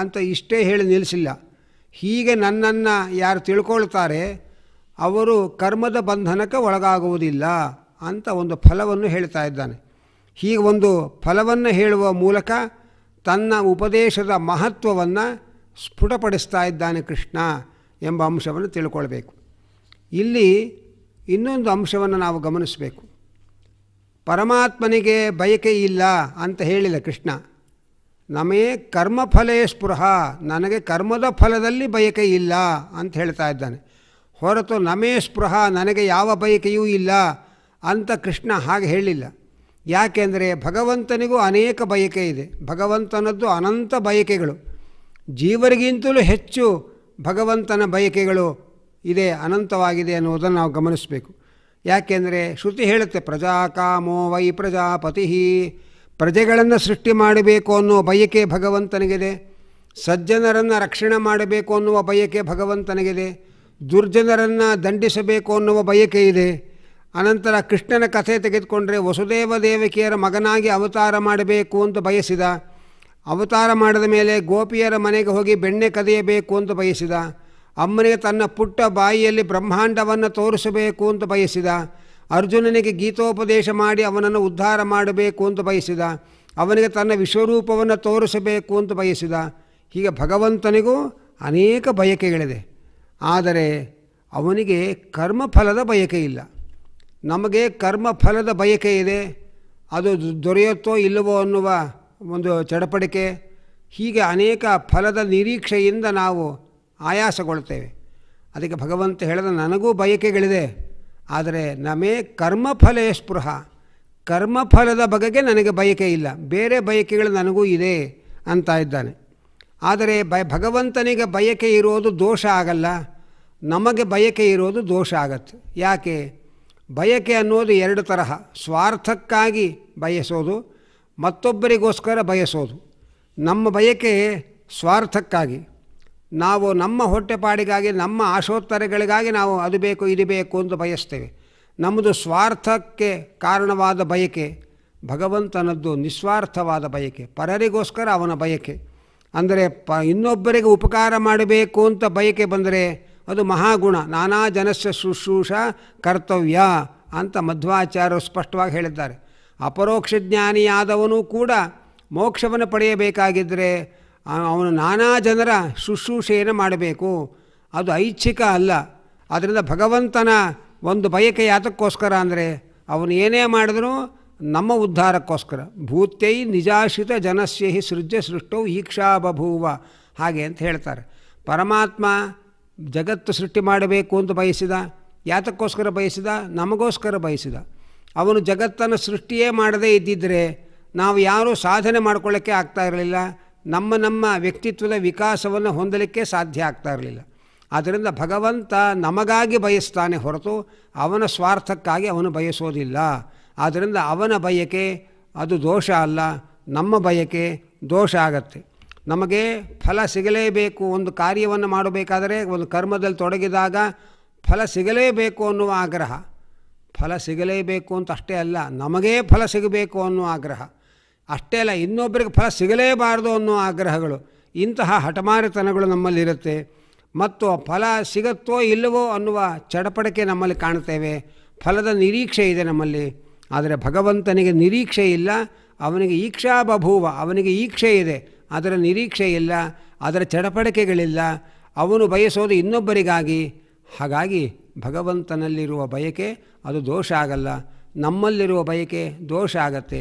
ಅಂತ ಇಷ್ಟೇ ಹೇಳಿ ನಿಲ್ಲಿಸಿಲ್ಲ ಹೀಗೆ ನನ್ನನ್ನು ಯಾರು ತಿಳ್ಕೊಳ್ತಾರೆ ಅವರು ಕರ್ಮದ ಬಂಧನಕ್ಕೆ ಒಳಗಾಗುವುದಿಲ್ಲ ಅಂತ ಒಂದು ಫಲವನ್ನು ಹೇಳ್ತಾ ಇದ್ದಾನೆ ಹೀಗೆ ಒಂದು ಫಲವನ್ನು ಹೇಳುವ ಮೂಲಕ ತನ್ನ ಉಪದೇಶದ ಮಹತ್ವವನ್ನು ಸ್ಫುಟಪಡಿಸ್ತಾ ಇದ್ದಾನೆ ಕೃಷ್ಣ ಎಂಬ ಅಂಶವನ್ನು ತಿಳ್ಕೊಳ್ಬೇಕು ಇಲ್ಲಿ ಇನ್ನೊಂದು ಅಂಶವನ್ನು ನಾವು ಗಮನಿಸಬೇಕು ಪರಮಾತ್ಮನಿಗೆ ಬಯಕೆ ಇಲ್ಲ ಅಂತ ಹೇಳಿಲ್ಲ ಕೃಷ್ಣ ನಮೇ ಕರ್ಮಫಲೇ ಸ್ಪೃಹ ನನಗೆ ಕರ್ಮದ ಫಲದಲ್ಲಿ ಬಯಕೆ ಇಲ್ಲ ಅಂತ ಹೇಳ್ತಾ ಇದ್ದಾನೆ ಹೊರತು ನಮೇ ಸ್ಪೃಹ ನನಗೆ ಯಾವ ಬಯಕೆಯೂ ಇಲ್ಲ ಅಂತ ಕೃಷ್ಣ ಹಾಗೆ ಹೇಳಿಲ್ಲ ಯಾಕೆಂದರೆ ಭಗವಂತನಿಗೂ ಅನೇಕ ಬಯಕೆ ಇದೆ ಭಗವಂತನದ್ದು ಅನಂತ ಬಯಕೆಗಳು ಜೀವರಿಗಿಂತಲೂ ಹೆಚ್ಚು ಭಗವಂತನ ಬಯಕೆಗಳು ಇದೆ ಅನಂತವಾಗಿದೆ ಅನ್ನುವುದನ್ನು ನಾವು ಗಮನಿಸಬೇಕು ಯಾಕೆಂದರೆ ಶ್ರುತಿ ಹೇಳುತ್ತೆ ಪ್ರಜಾಕಾಮೋ ವೈ ಪ್ರಜಾಪತಿ ಪ್ರಜೆಗಳನ್ನು ಸೃಷ್ಟಿ ಮಾಡಬೇಕು ಅನ್ನುವ ಬಯಕೆ ಭಗವಂತನಿಗಿದೆ ಸಜ್ಜನರನ್ನು ರಕ್ಷಣೆ ಮಾಡಬೇಕು ಅನ್ನುವ ಬಯಕೆ ಭಗವಂತನಿಗಿದೆ ದುರ್ಜನರನ್ನು ದಂಡಿಸಬೇಕು ಅನ್ನುವ ಬಯಕೆ ಇದೆ ಅನಂತರ ಕೃಷ್ಣನ ಕಥೆ ತೆಗೆದುಕೊಂಡ್ರೆ ವಸುದೇವ ದೇವಕಿಯರ ಮಗನಾಗಿ ಅವತಾರ ಮಾಡಬೇಕು ಅಂತ ಬಯಸಿದ ಅವತಾರ ಮಾಡಿದ ಮೇಲೆ ಗೋಪಿಯರ ಮನೆಗೆ ಹೋಗಿ ಬೆಣ್ಣೆ ಕದಿಯಬೇಕು ಅಂತ ಬಯಸಿದ ಅಮ್ಮನಿಗೆ ತನ್ನ ಪುಟ್ಟ ಬಾಯಿಯಲ್ಲಿ ಬ್ರಹ್ಮಾಂಡವನ್ನು ತೋರಿಸಬೇಕು ಅಂತ ಬಯಸಿದ ಅರ್ಜುನನಿಗೆ ಗೀತೋಪದೇಶ ಮಾಡಿ ಅವನನ್ನು ಉದ್ಧಾರ ಮಾಡಬೇಕು ಅಂತ ಬಯಸಿದ ಅವನಿಗೆ ತನ್ನ ವಿಶ್ವರೂಪವನ್ನು ತೋರಿಸಬೇಕು ಅಂತ ಬಯಸಿದ ಹೀಗೆ ಭಗವಂತನಿಗೂ ಅನೇಕ ಬಯಕೆಗಳಿದೆ ಆದರೆ ಅವನಿಗೆ ಕರ್ಮಫಲದ ಬಯಕೆ ಇಲ್ಲ ನಮಗೆ ಕರ್ಮಫಲದ ಬಯಕೆ ಇದೆ ಅದು ದೊರೆಯುತ್ತೋ ಇಲ್ಲವೋ ಅನ್ನುವ ಒಂದು ಚಡಪಡಿಕೆ ಹೀಗೆ ಅನೇಕ ಫಲದ ನಿರೀಕ್ಷೆಯಿಂದ ನಾವು ಆಯಾಸಗೊಳ್ತೇವೆ ಅದಕ್ಕೆ ಭಗವಂತ ಹೇಳಿದ ನನಗೂ ಬಯಕೆಗಳಿದೆ ಆದರೆ ನಮೇ ಕರ್ಮಫಲೇ ಸ್ಪೃಹ ಕರ್ಮಫಲದ ಬಗೆಗೆ ನನಗೆ ಬಯಕೆ ಇಲ್ಲ ಬೇರೆ ಬಯಕೆಗಳು ನನಗೂ ಇದೆ ಅಂತ ಇದ್ದಾನೆ ಆದರೆ ಬ ಭಗವಂತನಿಗೆ ಬಯಕೆ ಇರೋದು ದೋಷ ಆಗಲ್ಲ ನಮಗೆ ಬಯಕೆ ಇರೋದು ದೋಷ ಆಗತ್ತೆ ಯಾಕೆ ಬಯಕೆ ಅನ್ನೋದು ಎರಡು ತರಹ ಸ್ವಾರ್ಥಕ್ಕಾಗಿ ಬಯಸೋದು ಮತ್ತೊಬ್ಬರಿಗೋಸ್ಕರ ಬಯಸೋದು ನಮ್ಮ ಬಯಕೆ ಸ್ವಾರ್ಥಕ್ಕಾಗಿ ನಾವು ನಮ್ಮ ಹೊಟ್ಟೆಪಾಡಿಗಾಗಿ ನಮ್ಮ ಆಶೋತ್ತರಗಳಿಗಾಗಿ ನಾವು ಅದು ಬೇಕು ಇದು ಬೇಕು ಅಂತ ಬಯಸ್ತೇವೆ ನಮ್ಮದು ಸ್ವಾರ್ಥಕ್ಕೆ ಕಾರಣವಾದ ಬಯಕೆ ಭಗವಂತನದ್ದು ನಿಸ್ವಾರ್ಥವಾದ ಬಯಕೆ ಪರರಿಗೋಸ್ಕರ ಅವನ ಬಯಕೆ ಅಂದರೆ ಪ ಇನ್ನೊಬ್ಬರಿಗೆ ಉಪಕಾರ ಮಾಡಬೇಕು ಅಂತ ಬಯಕೆ ಬಂದರೆ ಅದು ಮಹಾಗುಣ ನಾನಾ ಜನಸ್ಯ ಶುಶ್ರೂಷ ಕರ್ತವ್ಯ ಅಂತ ಮಧ್ವಾಚಾರ್ಯರು ಸ್ಪಷ್ಟವಾಗಿ ಹೇಳಿದ್ದಾರೆ ಅಪರೋಕ್ಷ ಜ್ಞಾನಿಯಾದವನು ಕೂಡ ಮೋಕ್ಷವನ್ನು ಪಡೆಯಬೇಕಾಗಿದ್ದರೆ ಅವನು ನಾನಾ ಜನರ ಶುಶ್ರೂಷೆಯನ್ನು ಮಾಡಬೇಕು ಅದು ಐಚ್ಛಿಕ ಅಲ್ಲ ಅದರಿಂದ ಭಗವಂತನ ಒಂದು ಬಯಕೆ ಯಾತಕ್ಕೋಸ್ಕರ ಅಂದರೆ ಅವನು ಏನೇ ಮಾಡಿದ್ರೂ ನಮ್ಮ ಉದ್ಧಾರಕ್ಕೋಸ್ಕರ ಭೂತ್ಯೈ ನಿಜಾಶ್ರಿತ ಜನಸ್ಯೈ ಸೃಜ ಸೃಜ್ಯ ಸೃಷ್ಟೌ ಈಕ್ಷಾ ಬಭೂವ ಹಾಗೆ ಅಂತ ಹೇಳ್ತಾರೆ ಪರಮಾತ್ಮ ಜಗತ್ತು ಸೃಷ್ಟಿ ಮಾಡಬೇಕು ಅಂತ ಬಯಸಿದ ಯಾತಕ್ಕೋಸ್ಕರ ಬಯಸಿದ ನಮಗೋಸ್ಕರ ಬಯಸಿದ ಅವನು ಜಗತ್ತನ್ನು ಸೃಷ್ಟಿಯೇ ಮಾಡದೇ ಇದ್ದಿದ್ದರೆ ನಾವು ಯಾರೂ ಸಾಧನೆ ಮಾಡ್ಕೊಳ್ಳೋಕ್ಕೆ ಆಗ್ತಾ ಇರಲಿಲ್ಲ ನಮ್ಮ ನಮ್ಮ ವ್ಯಕ್ತಿತ್ವದ ವಿಕಾಸವನ್ನು ಹೊಂದಲಿಕ್ಕೆ ಸಾಧ್ಯ ಆಗ್ತಾ ಇರಲಿಲ್ಲ ಆದ್ದರಿಂದ ಭಗವಂತ ನಮಗಾಗಿ ಬಯಸ್ತಾನೆ ಹೊರತು ಅವನ ಸ್ವಾರ್ಥಕ್ಕಾಗಿ ಅವನು ಬಯಸೋದಿಲ್ಲ ಆದ್ದರಿಂದ ಅವನ ಬಯಕೆ ಅದು ದೋಷ ಅಲ್ಲ ನಮ್ಮ ಬಯಕೆ ದೋಷ ಆಗತ್ತೆ ನಮಗೆ ಫಲ ಸಿಗಲೇಬೇಕು ಒಂದು ಕಾರ್ಯವನ್ನು ಮಾಡಬೇಕಾದರೆ ಒಂದು ಕರ್ಮದಲ್ಲಿ ತೊಡಗಿದಾಗ ಫಲ ಸಿಗಲೇಬೇಕು ಅನ್ನುವ ಆಗ್ರಹ ಫಲ ಸಿಗಲೇಬೇಕು ಅಂತ ಅಷ್ಟೇ ಅಲ್ಲ ನಮಗೇ ಫಲ ಸಿಗಬೇಕು ಅನ್ನುವ ಆಗ್ರಹ ಅಷ್ಟೇ ಅಲ್ಲ ಇನ್ನೊಬ್ಬರಿಗೆ ಫಲ ಸಿಗಲೇಬಾರದು ಅನ್ನೋ ಆಗ್ರಹಗಳು ಇಂತಹ ಹಠಮಾರಿತನಗಳು ನಮ್ಮಲ್ಲಿರುತ್ತೆ ಮತ್ತು ಫಲ ಸಿಗುತ್ತೋ ಇಲ್ಲವೋ ಅನ್ನುವ ಚಡಪಡಿಕೆ ನಮ್ಮಲ್ಲಿ ಕಾಣ್ತೇವೆ ಫಲದ ನಿರೀಕ್ಷೆ ಇದೆ ನಮ್ಮಲ್ಲಿ ಆದರೆ ಭಗವಂತನಿಗೆ ನಿರೀಕ್ಷೆ ಇಲ್ಲ ಅವನಿಗೆ ಈಕ್ಷಾ ಬಭೂವ ಅವನಿಗೆ ಈಕ್ಷೆ ಇದೆ ಅದರ ನಿರೀಕ್ಷೆ ಇಲ್ಲ ಅದರ ಚಡಪಡಿಕೆಗಳಿಲ್ಲ ಅವನು ಬಯಸೋದು ಇನ್ನೊಬ್ಬರಿಗಾಗಿ ಹಾಗಾಗಿ ಭಗವಂತನಲ್ಲಿರುವ ಬಯಕೆ ಅದು ದೋಷ ಆಗಲ್ಲ ನಮ್ಮಲ್ಲಿರುವ ಬಯಕೆ ದೋಷ ಆಗತ್ತೆ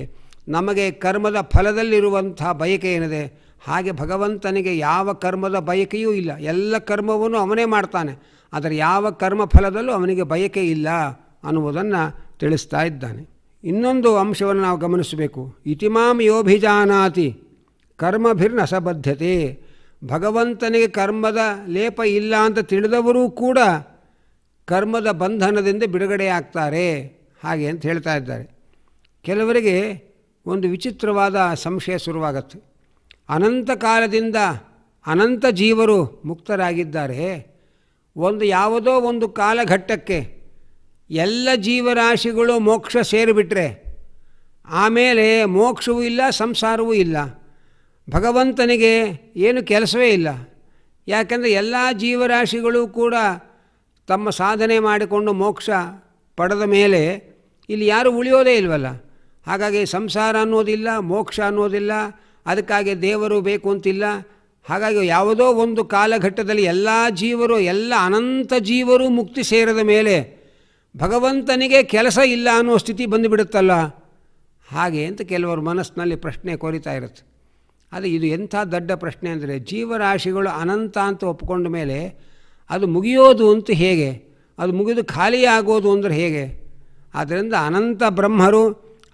ನಮಗೆ ಕರ್ಮದ ಫಲದಲ್ಲಿರುವಂಥ ಬಯಕೆ ಏನಿದೆ ಹಾಗೆ ಭಗವಂತನಿಗೆ ಯಾವ ಕರ್ಮದ ಬಯಕೆಯೂ ಇಲ್ಲ ಎಲ್ಲ ಕರ್ಮವನ್ನು ಅವನೇ ಮಾಡ್ತಾನೆ ಆದರೆ ಯಾವ ಕರ್ಮ ಫಲದಲ್ಲೂ ಅವನಿಗೆ ಬಯಕೆ ಇಲ್ಲ ಅನ್ನುವುದನ್ನು ತಿಳಿಸ್ತಾ ಇದ್ದಾನೆ ಇನ್ನೊಂದು ಅಂಶವನ್ನು ನಾವು ಗಮನಿಸಬೇಕು ಇತಿಮಾಂ ಯೋಭಿಜಾನಾತಿ ಕರ್ಮಭಿರ್ನ ಸಬದ್ಧತೆ ಭಗವಂತನಿಗೆ ಕರ್ಮದ ಲೇಪ ಇಲ್ಲ ಅಂತ ತಿಳಿದವರೂ ಕೂಡ ಕರ್ಮದ ಬಂಧನದಿಂದ ಬಿಡುಗಡೆ ಆಗ್ತಾರೆ ಹಾಗೆ ಅಂತ ಹೇಳ್ತಾ ಇದ್ದಾರೆ ಕೆಲವರಿಗೆ ಒಂದು ವಿಚಿತ್ರವಾದ ಸಂಶಯ ಶುರುವಾಗತ್ತೆ ಅನಂತ ಕಾಲದಿಂದ ಅನಂತ ಜೀವರು ಮುಕ್ತರಾಗಿದ್ದಾರೆ ಒಂದು ಯಾವುದೋ ಒಂದು ಕಾಲಘಟ್ಟಕ್ಕೆ ಎಲ್ಲ ಜೀವರಾಶಿಗಳು ಮೋಕ್ಷ ಸೇರಿಬಿಟ್ರೆ ಆಮೇಲೆ ಮೋಕ್ಷವೂ ಇಲ್ಲ ಸಂಸಾರವೂ ಇಲ್ಲ ಭಗವಂತನಿಗೆ ಏನು ಕೆಲಸವೇ ಇಲ್ಲ ಯಾಕೆಂದರೆ ಎಲ್ಲ ಜೀವರಾಶಿಗಳು ಕೂಡ ತಮ್ಮ ಸಾಧನೆ ಮಾಡಿಕೊಂಡು ಮೋಕ್ಷ ಪಡೆದ ಮೇಲೆ ಇಲ್ಲಿ ಯಾರೂ ಉಳಿಯೋದೇ ಇಲ್ವಲ್ಲ ಹಾಗಾಗಿ ಸಂಸಾರ ಅನ್ನೋದಿಲ್ಲ ಮೋಕ್ಷ ಅನ್ನೋದಿಲ್ಲ ಅದಕ್ಕಾಗಿ ದೇವರು ಬೇಕು ಅಂತಿಲ್ಲ ಹಾಗಾಗಿ ಯಾವುದೋ ಒಂದು ಕಾಲಘಟ್ಟದಲ್ಲಿ ಎಲ್ಲ ಜೀವರು ಎಲ್ಲ ಅನಂತ ಜೀವರು ಮುಕ್ತಿ ಸೇರಿದ ಮೇಲೆ ಭಗವಂತನಿಗೆ ಕೆಲಸ ಇಲ್ಲ ಅನ್ನೋ ಸ್ಥಿತಿ ಬಂದುಬಿಡುತ್ತಲ್ಲ ಹಾಗೆ ಅಂತ ಕೆಲವರು ಮನಸ್ಸಿನಲ್ಲಿ ಪ್ರಶ್ನೆ ಕೋರಿತಾ ಇರುತ್ತೆ ಆದರೆ ಇದು ಎಂಥ ದೊಡ್ಡ ಪ್ರಶ್ನೆ ಅಂದರೆ ಜೀವರಾಶಿಗಳು ಅನಂತ ಅಂತ ಒಪ್ಕೊಂಡ ಮೇಲೆ ಅದು ಮುಗಿಯೋದು ಅಂತ ಹೇಗೆ ಅದು ಮುಗಿದು ಖಾಲಿಯಾಗೋದು ಅಂದರೆ ಹೇಗೆ ಆದ್ದರಿಂದ ಅನಂತ ಬ್ರಹ್ಮರು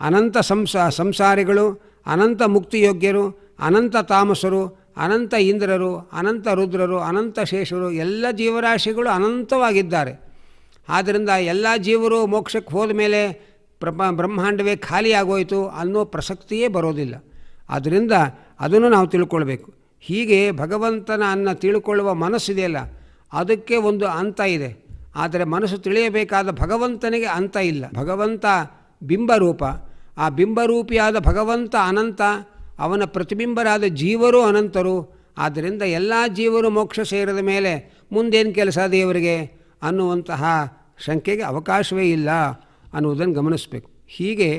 ಅನಂತ ಸಂಸಾ ಸಂಸಾರಿಗಳು ಅನಂತ ಮುಕ್ತಿಯೋಗ್ಯರು ಅನಂತ ತಾಮಸರು ಅನಂತ ಇಂದ್ರರು ಅನಂತ ರುದ್ರರು ಅನಂತ ಶೇಷರು ಎಲ್ಲ ಜೀವರಾಶಿಗಳು ಅನಂತವಾಗಿದ್ದಾರೆ ಆದ್ದರಿಂದ ಎಲ್ಲ ಜೀವರು ಮೋಕ್ಷಕ್ಕೆ ಹೋದ ಮೇಲೆ ಬ್ರಹ್ಮಾಂಡವೇ ಖಾಲಿಯಾಗೋಯಿತು ಅನ್ನೋ ಪ್ರಸಕ್ತಿಯೇ ಬರೋದಿಲ್ಲ ಆದ್ದರಿಂದ ಅದನ್ನು ನಾವು ತಿಳ್ಕೊಳ್ಬೇಕು ಹೀಗೆ ಭಗವಂತನ ಅನ್ನ ತಿಳ್ಕೊಳ್ಳುವ ಮನಸ್ಸಿದೆಯಲ್ಲ ಅದಕ್ಕೆ ಒಂದು ಅಂತ ಇದೆ ಆದರೆ ಮನಸ್ಸು ತಿಳಿಯಬೇಕಾದ ಭಗವಂತನಿಗೆ ಅಂತ ಇಲ್ಲ ಭಗವಂತ ಬಿಂಬರೂಪ ಆ ಬಿಂಬರೂಪಿಯಾದ ಭಗವಂತ ಅನಂತ ಅವನ ಪ್ರತಿಬಿಂಬರಾದ ಜೀವರು ಅನಂತರು ಆದ್ದರಿಂದ ಎಲ್ಲ ಜೀವರು ಮೋಕ್ಷ ಸೇರಿದ ಮೇಲೆ ಮುಂದೇನು ಕೆಲಸ ದೇವರಿಗೆ ಅನ್ನುವಂತಹ ಶಂಕೆಗೆ ಅವಕಾಶವೇ ಇಲ್ಲ ಅನ್ನುವುದನ್ನು ಗಮನಿಸಬೇಕು ಹೀಗೆ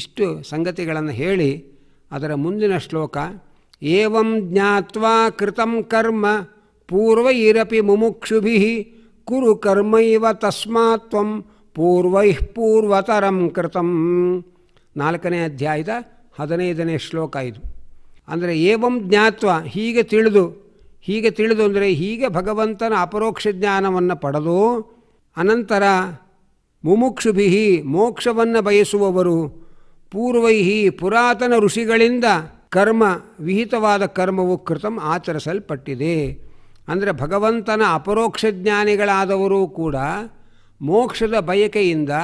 ಇಷ್ಟು ಸಂಗತಿಗಳನ್ನು ಹೇಳಿ ಅದರ ಮುಂದಿನ ಶ್ಲೋಕ ಏವಂ ಜ್ಞಾತ್ವಾ ಕೃತಂ ಕರ್ಮ ಪೂರ್ವೈರಪಿ ಮುಮುಕ್ಷುಭಿ ಕುರು ಕರ್ಮೈವ ತಸ್ಮಾತ್ವಂ ಪೂರ್ವೈಃ ಪೂರ್ವತರಂ ಕೃತಂ ನಾಲ್ಕನೇ ಅಧ್ಯಾಯದ ಹದಿನೈದನೇ ಶ್ಲೋಕ ಇದು ಅಂದರೆ ಏವಂ ಜ್ಞಾತ್ವ ಹೀಗೆ ತಿಳಿದು ಹೀಗೆ ತಿಳಿದು ಅಂದರೆ ಹೀಗೆ ಭಗವಂತನ ಅಪರೋಕ್ಷ ಜ್ಞಾನವನ್ನು ಪಡೆದು ಅನಂತರ ಮುಮುಕ್ಷುಭಿಹಿ ಮೋಕ್ಷವನ್ನು ಬಯಸುವವರು ಪೂರ್ವೈಹಿ ಪುರಾತನ ಋಷಿಗಳಿಂದ ಕರ್ಮ ವಿಹಿತವಾದ ಕರ್ಮವು ಕೃತಂ ಆಚರಿಸಲ್ಪಟ್ಟಿದೆ ಅಂದರೆ ಭಗವಂತನ ಅಪರೋಕ್ಷ ಜ್ಞಾನಿಗಳಾದವರೂ ಕೂಡ ಮೋಕ್ಷದ ಬಯಕೆಯಿಂದ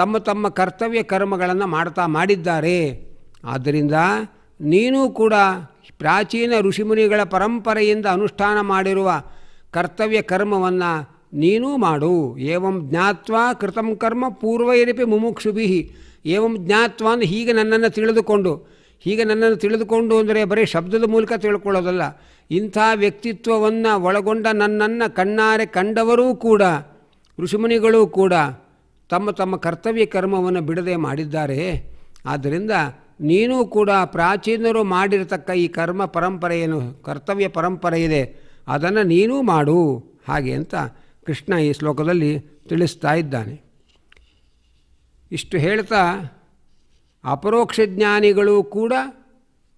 ತಮ್ಮ ತಮ್ಮ ಕರ್ತವ್ಯ ಕರ್ಮಗಳನ್ನು ಮಾಡ್ತಾ ಮಾಡಿದ್ದಾರೆ ಆದ್ದರಿಂದ ನೀನೂ ಕೂಡ ಪ್ರಾಚೀನ ಋಷಿಮುನಿಗಳ ಪರಂಪರೆಯಿಂದ ಅನುಷ್ಠಾನ ಮಾಡಿರುವ ಕರ್ತವ್ಯ ಕರ್ಮವನ್ನು ನೀನೂ ಮಾಡು ಏವಂ ಜ್ಞಾತ್ವ ಕೃತಂ ಕರ್ಮ ಪೂರ್ವೈರಪಿ ಮುಮುಕ್ಷುಭಿ ಏವಂ ಜ್ಞಾತ್ವ ಅಂದರೆ ಹೀಗೆ ನನ್ನನ್ನು ತಿಳಿದುಕೊಂಡು ಹೀಗೆ ನನ್ನನ್ನು ತಿಳಿದುಕೊಂಡು ಅಂದರೆ ಬರೀ ಶಬ್ದದ ಮೂಲಕ ತಿಳ್ಕೊಳ್ಳೋದಲ್ಲ ಇಂಥ ವ್ಯಕ್ತಿತ್ವವನ್ನು ಒಳಗೊಂಡ ನನ್ನನ್ನು ಕಣ್ಣಾರೆ ಕಂಡವರೂ ಕೂಡ ಋಷಿಮುನಿಗಳೂ ಕೂಡ ತಮ್ಮ ತಮ್ಮ ಕರ್ತವ್ಯ ಕರ್ಮವನ್ನು ಬಿಡದೆ ಮಾಡಿದ್ದಾರೆ ಆದ್ದರಿಂದ ನೀನು ಕೂಡ ಪ್ರಾಚೀನರು ಮಾಡಿರತಕ್ಕ ಈ ಕರ್ಮ ಪರಂಪರೆಯನ್ನು ಕರ್ತವ್ಯ ಪರಂಪರೆ ಇದೆ ಅದನ್ನು ನೀನೂ ಮಾಡು ಹಾಗೆ ಅಂತ ಕೃಷ್ಣ ಈ ಶ್ಲೋಕದಲ್ಲಿ ತಿಳಿಸ್ತಾ ಇದ್ದಾನೆ ಇಷ್ಟು ಹೇಳ್ತಾ ಅಪರೋಕ್ಷ ಜ್ಞಾನಿಗಳು ಕೂಡ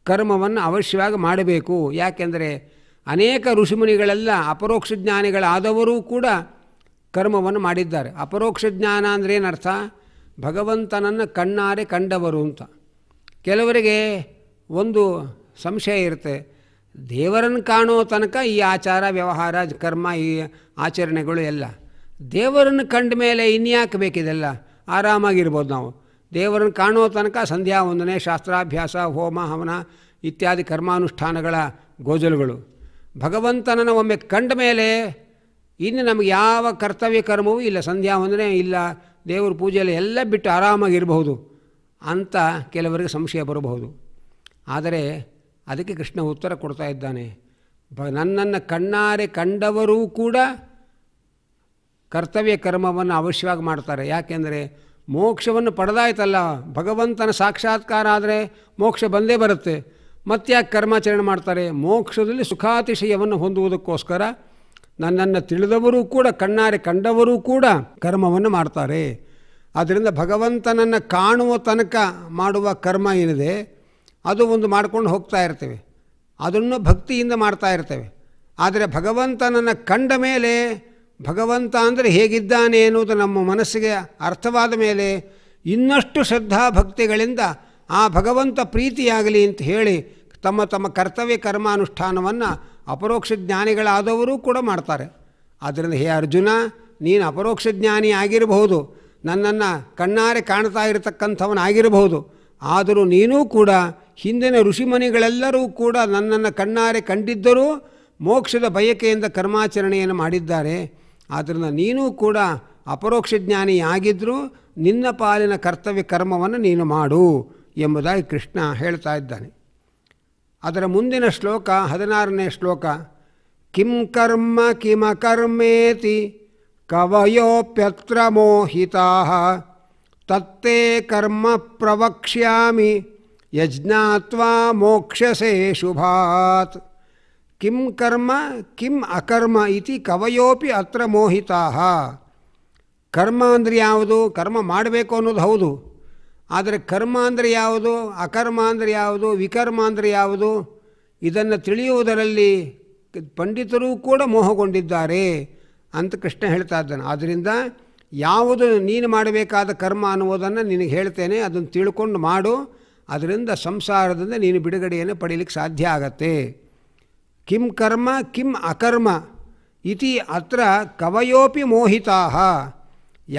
ಕರ್ಮವನ್ನು ಅವಶ್ಯವಾಗಿ ಮಾಡಬೇಕು ಯಾಕೆಂದರೆ ಅನೇಕ ಋಷಿಮುನಿಗಳೆಲ್ಲ ಅಪರೋಕ್ಷ ಜ್ಞಾನಿಗಳಾದವರೂ ಕೂಡ ಕರ್ಮವನ್ನು ಮಾಡಿದ್ದಾರೆ ಅಪರೋಕ್ಷ ಜ್ಞಾನ ಅಂದರೆ ಏನರ್ಥ ಭಗವಂತನನ್ನು ಕಣ್ಣಾರೆ ಕಂಡವರು ಅಂತ ಕೆಲವರಿಗೆ ಒಂದು ಸಂಶಯ ಇರುತ್ತೆ ದೇವರನ್ನು ಕಾಣೋ ತನಕ ಈ ಆಚಾರ ವ್ಯವಹಾರ ಕರ್ಮ ಈ ಆಚರಣೆಗಳು ಎಲ್ಲ ದೇವರನ್ನು ಕಂಡ ಮೇಲೆ ಇನ್ಯಾಕೆ ಬೇಕಿದೆಲ್ಲ ಆರಾಮಾಗಿರ್ಬೋದು ನಾವು ದೇವರನ್ನು ಕಾಣೋ ತನಕ ಸಂಧ್ಯಾ ವಂದನೆ ಶಾಸ್ತ್ರಾಭ್ಯಾಸ ಹೋಮ ಹವನ ಇತ್ಯಾದಿ ಕರ್ಮಾನುಷ್ಠಾನಗಳ ಗೋಜಲುಗಳು ಭಗವಂತನನ್ನು ಒಮ್ಮೆ ಕಂಡ ಮೇಲೆ ಇನ್ನು ನಮಗೆ ಯಾವ ಕರ್ತವ್ಯ ಕರ್ಮವೂ ಇಲ್ಲ ಸಂಧ್ಯಾ ವಂದನೆ ಇಲ್ಲ ದೇವ್ರ ಪೂಜೆಯಲ್ಲಿ ಎಲ್ಲ ಬಿಟ್ಟು ಆರಾಮಾಗಿರಬಹುದು ಅಂತ ಕೆಲವರಿಗೆ ಸಂಶಯ ಬರಬಹುದು ಆದರೆ ಅದಕ್ಕೆ ಕೃಷ್ಣ ಉತ್ತರ ಕೊಡ್ತಾ ಇದ್ದಾನೆ ಬ ನನ್ನನ್ನು ಕಣ್ಣಾರೆ ಕಂಡವರೂ ಕೂಡ ಕರ್ತವ್ಯ ಕರ್ಮವನ್ನು ಅವಶ್ಯವಾಗಿ ಮಾಡ್ತಾರೆ ಯಾಕೆಂದರೆ ಮೋಕ್ಷವನ್ನು ಪಡೆದಾಯ್ತಲ್ಲ ಭಗವಂತನ ಸಾಕ್ಷಾತ್ಕಾರ ಆದರೆ ಮೋಕ್ಷ ಬಂದೇ ಬರುತ್ತೆ ಮತ್ತೆ ಯಾಕೆ ಕರ್ಮಾಚರಣೆ ಮಾಡ್ತಾರೆ ಮೋಕ್ಷದಲ್ಲಿ ಸುಖಾತಿಶಯವನ್ನು ಹೊಂದುವುದಕ್ಕೋಸ್ಕರ ನನ್ನನ್ನು ತಿಳಿದವರೂ ಕೂಡ ಕಣ್ಣಾರೆ ಕಂಡವರೂ ಕೂಡ ಕರ್ಮವನ್ನು ಮಾಡ್ತಾರೆ ಆದ್ದರಿಂದ ಭಗವಂತನನ್ನು ಕಾಣುವ ತನಕ ಮಾಡುವ ಕರ್ಮ ಏನಿದೆ ಅದು ಒಂದು ಮಾಡ್ಕೊಂಡು ಹೋಗ್ತಾ ಇರ್ತೇವೆ ಅದನ್ನು ಭಕ್ತಿಯಿಂದ ಮಾಡ್ತಾ ಇರ್ತೇವೆ ಆದರೆ ಭಗವಂತನನ್ನು ಕಂಡ ಮೇಲೆ ಭಗವಂತ ಅಂದರೆ ಹೇಗಿದ್ದಾನೆ ಎನ್ನುವುದು ನಮ್ಮ ಮನಸ್ಸಿಗೆ ಅರ್ಥವಾದ ಮೇಲೆ ಇನ್ನಷ್ಟು ಶ್ರದ್ಧಾ ಭಕ್ತಿಗಳಿಂದ ಆ ಭಗವಂತ ಪ್ರೀತಿಯಾಗಲಿ ಅಂತ ಹೇಳಿ ತಮ್ಮ ತಮ್ಮ ಕರ್ತವ್ಯ ಕರ್ಮಾನುಷ್ಠಾನವನ್ನು ಅಪರೋಕ್ಷ ಜ್ಞಾನಿಗಳಾದವರು ಕೂಡ ಮಾಡ್ತಾರೆ ಆದ್ದರಿಂದ ಹೇ ಅರ್ಜುನ ನೀನು ಅಪರೋಕ್ಷ ಜ್ಞಾನಿ ಆಗಿರಬಹುದು ನನ್ನನ್ನು ಕಣ್ಣಾರೆ ಕಾಣ್ತಾ ಇರತಕ್ಕಂಥವನಾಗಿರಬಹುದು ಆದರೂ ನೀನೂ ಕೂಡ ಹಿಂದಿನ ಋಷಿಮನಿಗಳೆಲ್ಲರೂ ಕೂಡ ನನ್ನನ್ನು ಕಣ್ಣಾರೆ ಕಂಡಿದ್ದರೂ ಮೋಕ್ಷದ ಬಯಕೆಯಿಂದ ಕರ್ಮಾಚರಣೆಯನ್ನು ಮಾಡಿದ್ದಾರೆ ಆದ್ದರಿಂದ ನೀನೂ ಕೂಡ ಅಪರೋಕ್ಷ ಜ್ಞಾನಿ ಆಗಿದ್ದರೂ ನಿನ್ನ ಪಾಲಿನ ಕರ್ತವ್ಯ ಕರ್ಮವನ್ನು ನೀನು ಮಾಡು ಎಂಬುದಾಗಿ ಕೃಷ್ಣ ಹೇಳ್ತಾ ಇದ್ದಾನೆ ಅದರ ಮುಂದಿನ ಶ್ಲೋಕ ಹದಿನಾರನೇ ಶ್ಲೋಕ ಕಿಂ ಕರ್ಮ ಕಿಮಕರ್ಮೇತಿ ಕವಯೋಪ್ಯತ್ರ ಮೋಹಿತಾ ತತ್ತೇ ಕರ್ಮ ಪ್ರವಕ್ಷ್ಯಾಮಿ ಯಜ್ಞಾತ್ವಾ ಮೋಕ್ಷಸೆ ಶುಭಾತ್ ಕಿಂ ಕರ್ಮ ಕಿಂ ಅಕರ್ಮ ಇತಿ ಕವಯೋಪಿ ಅತ್ರ ಮೋಹಿತಾ ಕರ್ಮ ಅಂದರೆ ಯಾವುದು ಕರ್ಮ ಮಾಡಬೇಕು ಅನ್ನೋದು ಹೌದು ಆದರೆ ಕರ್ಮ ಅಂದರೆ ಯಾವುದು ಅಕರ್ಮ ಅಂದರೆ ಯಾವುದು ವಿಕರ್ಮ ಅಂದರೆ ಯಾವುದು ಇದನ್ನು ತಿಳಿಯುವುದರಲ್ಲಿ ಪಂಡಿತರೂ ಕೂಡ ಮೋಹಗೊಂಡಿದ್ದಾರೆ ಅಂತ ಕೃಷ್ಣ ಹೇಳ್ತಾ ಇದ್ದಾನೆ ಆದ್ದರಿಂದ ಯಾವುದು ನೀನು ಮಾಡಬೇಕಾದ ಕರ್ಮ ಅನ್ನುವುದನ್ನು ನಿನಗೆ ಹೇಳ್ತೇನೆ ಅದನ್ನು ತಿಳ್ಕೊಂಡು ಮಾಡು ಅದರಿಂದ ಸಂಸಾರದಿಂದ ನೀನು ಬಿಡುಗಡೆಯನ್ನು ಪಡೀಲಿಕ್ಕೆ ಸಾಧ್ಯ ಆಗತ್ತೆ ಕಿಂ ಕರ್ಮ ಕಿಂ ಅಕರ್ಮ ಇತಿ ಅತ್ರ ಕವಯೋಪಿ ಮೋಹಿತಾ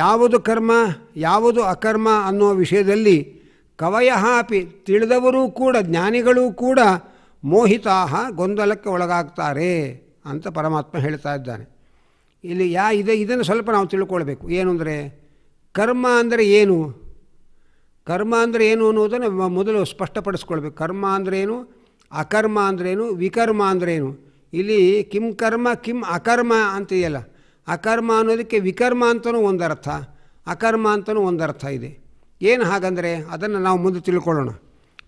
ಯಾವುದು ಕರ್ಮ ಯಾವುದು ಅಕರ್ಮ ಅನ್ನೋ ವಿಷಯದಲ್ಲಿ ಕವಯ ಅಪಿ ತಿಳಿದವರೂ ಕೂಡ ಜ್ಞಾನಿಗಳೂ ಕೂಡ ಮೋಹಿತಾಹ ಗೊಂದಲಕ್ಕೆ ಒಳಗಾಗ್ತಾರೆ ಅಂತ ಪರಮಾತ್ಮ ಹೇಳ್ತಾ ಇದ್ದಾನೆ ಇಲ್ಲಿ ಯಾ ಇದೆ ಇದನ್ನು ಸ್ವಲ್ಪ ನಾವು ತಿಳ್ಕೊಳ್ಬೇಕು ಏನು ಅಂದರೆ ಕರ್ಮ ಅಂದರೆ ಏನು ಕರ್ಮ ಅಂದರೆ ಏನು ಅನ್ನೋದನ್ನು ಮೊದಲು ಸ್ಪಷ್ಟಪಡಿಸ್ಕೊಳ್ಬೇಕು ಕರ್ಮ ಅಂದ್ರೇನು ಅಕರ್ಮ ಅಂದ್ರೇನು ವಿಕರ್ಮ ಅಂದ್ರೇನು ಇಲ್ಲಿ ಕಿಂ ಕರ್ಮ ಕಿಂ ಅಕರ್ಮ ಅಂತಿದೆಯಲ್ಲ ಅಕರ್ಮ ಅನ್ನೋದಕ್ಕೆ ವಿಕರ್ಮ ಅಂತಲೂ ಒಂದರ್ಥ ಅಕರ್ಮ ಅಂತಲೂ ಒಂದರ್ಥ ಇದೆ ಏನು ಹಾಗಂದರೆ ಅದನ್ನು ನಾವು ಮುಂದೆ ತಿಳ್ಕೊಳ್ಳೋಣ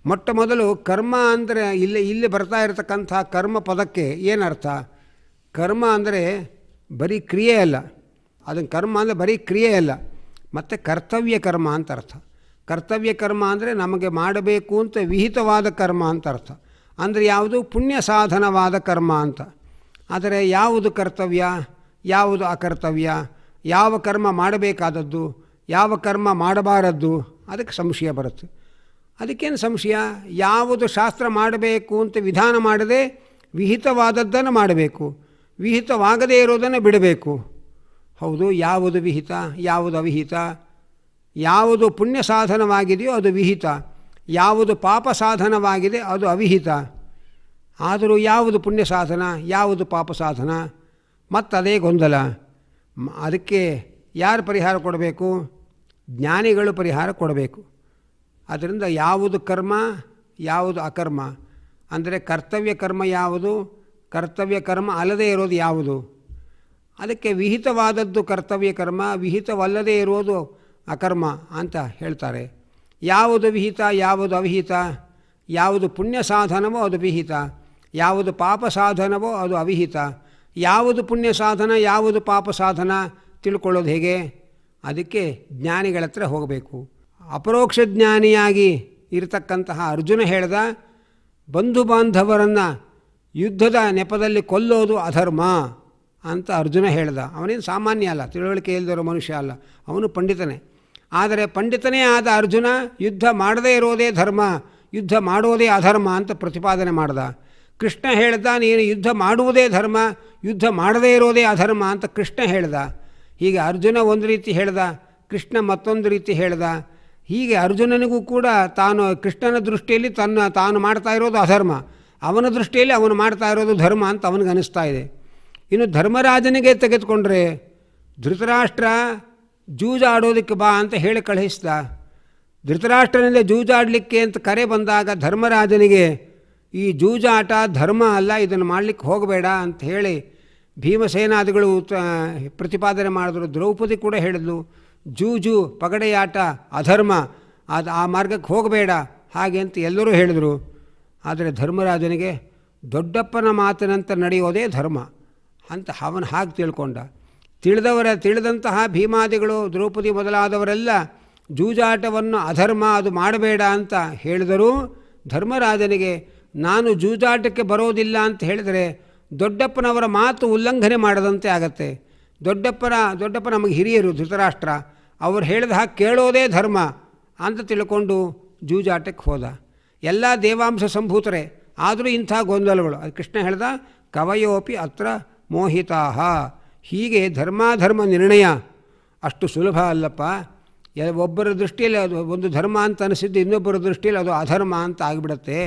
ಮೊಟ್ಟ ಮೊದಲು ಕರ್ಮ ಅಂದರೆ ಇಲ್ಲಿ ಇಲ್ಲಿ ಬರ್ತಾ ಇರತಕ್ಕಂಥ ಕರ್ಮ ಪದಕ್ಕೆ ಏನರ್ಥ ಕರ್ಮ ಅಂದರೆ ಬರೀ ಕ್ರಿಯೆ ಅಲ್ಲ ಅದನ್ನು ಕರ್ಮ ಅಂದರೆ ಬರೀ ಕ್ರಿಯೆ ಅಲ್ಲ ಮತ್ತು ಕರ್ತವ್ಯ ಕರ್ಮ ಅಂತ ಅರ್ಥ ಕರ್ತವ್ಯ ಕರ್ಮ ಅಂದರೆ ನಮಗೆ ಮಾಡಬೇಕು ಅಂತ ವಿಹಿತವಾದ ಕರ್ಮ ಅಂತ ಅರ್ಥ ಅಂದರೆ ಯಾವುದು ಪುಣ್ಯ ಸಾಧನವಾದ ಕರ್ಮ ಅಂತ ಆದರೆ ಯಾವುದು ಕರ್ತವ್ಯ ಯಾವುದು ಅಕರ್ತವ್ಯ ಯಾವ ಕರ್ಮ ಮಾಡಬೇಕಾದದ್ದು ಯಾವ ಕರ್ಮ ಮಾಡಬಾರದ್ದು ಅದಕ್ಕೆ ಸಂಶಯ ಬರುತ್ತೆ ಅದಕ್ಕೇನು ಸಂಶಯ ಯಾವುದು ಶಾಸ್ತ್ರ ಮಾಡಬೇಕು ಅಂತ ವಿಧಾನ ಮಾಡದೆ ವಿಹಿತವಾದದ್ದನ್ನು ಮಾಡಬೇಕು ವಿಹಿತವಾಗದೇ ಇರೋದನ್ನು ಬಿಡಬೇಕು ಹೌದು ಯಾವುದು ವಿಹಿತ ಯಾವುದು ಅವಿಹಿತ ಯಾವುದು ಪುಣ್ಯ ಸಾಧನವಾಗಿದೆಯೋ ಅದು ವಿಹಿತ ಯಾವುದು ಪಾಪ ಸಾಧನವಾಗಿದೆ ಅದು ಅವಿಹಿತ ಆದರೂ ಯಾವುದು ಪುಣ್ಯ ಸಾಧನ ಯಾವುದು ಪಾಪ ಸಾಧನ ಮತ್ತು ಅದೇ ಗೊಂದಲ ಅದಕ್ಕೆ ಯಾರು ಪರಿಹಾರ ಕೊಡಬೇಕು ಜ್ಞಾನಿಗಳು ಪರಿಹಾರ ಕೊಡಬೇಕು ಅದರಿಂದ ಯಾವುದು ಕರ್ಮ ಯಾವುದು ಅಕರ್ಮ ಅಂದರೆ ಕರ್ತವ್ಯ ಕರ್ಮ ಯಾವುದು ಕರ್ತವ್ಯ ಕರ್ಮ ಅಲ್ಲದೇ ಇರೋದು ಯಾವುದು ಅದಕ್ಕೆ ವಿಹಿತವಾದದ್ದು ಕರ್ತವ್ಯ ಕರ್ಮ ವಿಹಿತವಲ್ಲದೇ ಇರೋದು ಅಕರ್ಮ ಅಂತ ಹೇಳ್ತಾರೆ ಯಾವುದು ವಿಹಿತ ಯಾವುದು ಅವಿಹಿತ ಯಾವುದು ಪುಣ್ಯ ಸಾಧನವೋ ಅದು ವಿಹಿತ ಯಾವುದು ಪಾಪ ಸಾಧನವೋ ಅದು ಅವಿಹಿತ ಯಾವುದು ಪುಣ್ಯ ಸಾಧನ ಯಾವುದು ಪಾಪ ಸಾಧನ ತಿಳ್ಕೊಳ್ಳೋದು ಹೇಗೆ ಅದಕ್ಕೆ ಜ್ಞಾನಿಗಳ ಹತ್ರ ಹೋಗಬೇಕು ಅಪರೋಕ್ಷ ಜ್ಞಾನಿಯಾಗಿ ಇರತಕ್ಕಂತಹ ಅರ್ಜುನ ಹೇಳ್ದ ಬಂಧು ಬಾಂಧವರನ್ನು ಯುದ್ಧದ ನೆಪದಲ್ಲಿ ಕೊಲ್ಲೋದು ಅಧರ್ಮ ಅಂತ ಅರ್ಜುನ ಹೇಳ್ದ ಅವನೇನು ಸಾಮಾನ್ಯ ಅಲ್ಲ ತಿಳುವಳಿಕೆ ಇಲ್ಲದಿರೋ ಮನುಷ್ಯ ಅಲ್ಲ ಅವನು ಪಂಡಿತನೇ ಆದರೆ ಪಂಡಿತನೇ ಆದ ಅರ್ಜುನ ಯುದ್ಧ ಮಾಡದೇ ಇರೋದೇ ಧರ್ಮ ಯುದ್ಧ ಮಾಡೋದೇ ಅಧರ್ಮ ಅಂತ ಪ್ರತಿಪಾದನೆ ಮಾಡ್ದ ಕೃಷ್ಣ ಹೇಳ್ದ ನೀನು ಯುದ್ಧ ಮಾಡುವುದೇ ಧರ್ಮ ಯುದ್ಧ ಮಾಡದೇ ಇರೋದೇ ಅಧರ್ಮ ಅಂತ ಕೃಷ್ಣ ಹೇಳ್ದ ಹೀಗೆ ಅರ್ಜುನ ಒಂದು ರೀತಿ ಹೇಳ್ದ ಕೃಷ್ಣ ಮತ್ತೊಂದು ರೀತಿ ಹೇಳ್ದ ಹೀಗೆ ಅರ್ಜುನನಿಗೂ ಕೂಡ ತಾನು ಕೃಷ್ಣನ ದೃಷ್ಟಿಯಲ್ಲಿ ತನ್ನ ತಾನು ಮಾಡ್ತಾ ಇರೋದು ಅಧರ್ಮ ಅವನ ದೃಷ್ಟಿಯಲ್ಲಿ ಅವನು ಮಾಡ್ತಾ ಇರೋದು ಧರ್ಮ ಅಂತ ಅವನಿಗನಿಸ್ತಾ ಇದೆ ಇನ್ನು ಧರ್ಮರಾಜನಿಗೆ ತೆಗೆದುಕೊಂಡ್ರೆ ಧೃತರಾಷ್ಟ್ರ ಜೂಜಾಡೋದಕ್ಕೆ ಬಾ ಅಂತ ಹೇಳಿ ಕಳಿಸ್ದ ಧೃತರಾಷ್ಟ್ರನಿಂದ ಜೂಜಾಡಲಿಕ್ಕೆ ಅಂತ ಕರೆ ಬಂದಾಗ ಧರ್ಮರಾಜನಿಗೆ ಈ ಜೂಜಾಟ ಧರ್ಮ ಅಲ್ಲ ಇದನ್ನು ಮಾಡಲಿಕ್ಕೆ ಹೋಗಬೇಡ ಅಂತ ಹೇಳಿ ಭೀಮಸೇನಾದಿಗಳು ಪ್ರತಿಪಾದನೆ ಮಾಡಿದ್ರು ದ್ರೌಪದಿ ಕೂಡ ಹೇಳಿದ್ಲು ಜೂಜು ಪಗಡೆಯಾಟ ಅಧರ್ಮ ಅದು ಆ ಮಾರ್ಗಕ್ಕೆ ಹೋಗಬೇಡ ಹಾಗೆ ಅಂತ ಎಲ್ಲರೂ ಹೇಳಿದರು ಆದರೆ ಧರ್ಮರಾಜನಿಗೆ ದೊಡ್ಡಪ್ಪನ ಮಾತಿನಂತ ನಡೆಯೋದೇ ಧರ್ಮ ಅಂತ ಅವನು ಹಾಗೆ ತಿಳ್ಕೊಂಡ ತಿಳಿದವರ ತಿಳಿದಂತಹ ಭೀಮಾದಿಗಳು ದ್ರೌಪದಿ ಮೊದಲಾದವರೆಲ್ಲ ಜೂಜಾಟವನ್ನು ಅಧರ್ಮ ಅದು ಮಾಡಬೇಡ ಅಂತ ಹೇಳಿದರೂ ಧರ್ಮರಾಜನಿಗೆ ನಾನು ಜೂಜಾಟಕ್ಕೆ ಬರೋದಿಲ್ಲ ಅಂತ ಹೇಳಿದರೆ ದೊಡ್ಡಪ್ಪನವರ ಮಾತು ಉಲ್ಲಂಘನೆ ಮಾಡದಂತೆ ಆಗತ್ತೆ ದೊಡ್ಡಪ್ಪನ ದೊಡ್ಡಪ್ಪ ನಮಗೆ ಹಿರಿಯರು ಧೃತರಾಷ್ಟ್ರ ಅವ್ರು ಹೇಳಿದ ಹಾಗೆ ಕೇಳೋದೇ ಧರ್ಮ ಅಂತ ತಿಳ್ಕೊಂಡು ಜೂಜಾಟಕ್ಕೆ ಹೋದ ಎಲ್ಲ ದೇವಾಂಶ ಸಂಭೂತರೆ ಆದರೂ ಇಂಥ ಗೊಂದಲಗಳು ಅದು ಕೃಷ್ಣ ಹೇಳ್ದ ಕವಯೋಪಿ ಅತ್ರ ಮೋಹಿತಾಹ ಹೀಗೆ ಧರ್ಮಾಧರ್ಮ ನಿರ್ಣಯ ಅಷ್ಟು ಸುಲಭ ಅಲ್ಲಪ್ಪ ಒಬ್ಬರ ದೃಷ್ಟಿಯಲ್ಲಿ ಅದು ಒಂದು ಧರ್ಮ ಅಂತ ಅನಿಸಿದ್ದು ಇನ್ನೊಬ್ಬರ ದೃಷ್ಟಿಯಲ್ಲಿ ಅದು ಅಧರ್ಮ ಅಂತ ಆಗಿಬಿಡತ್ತೆ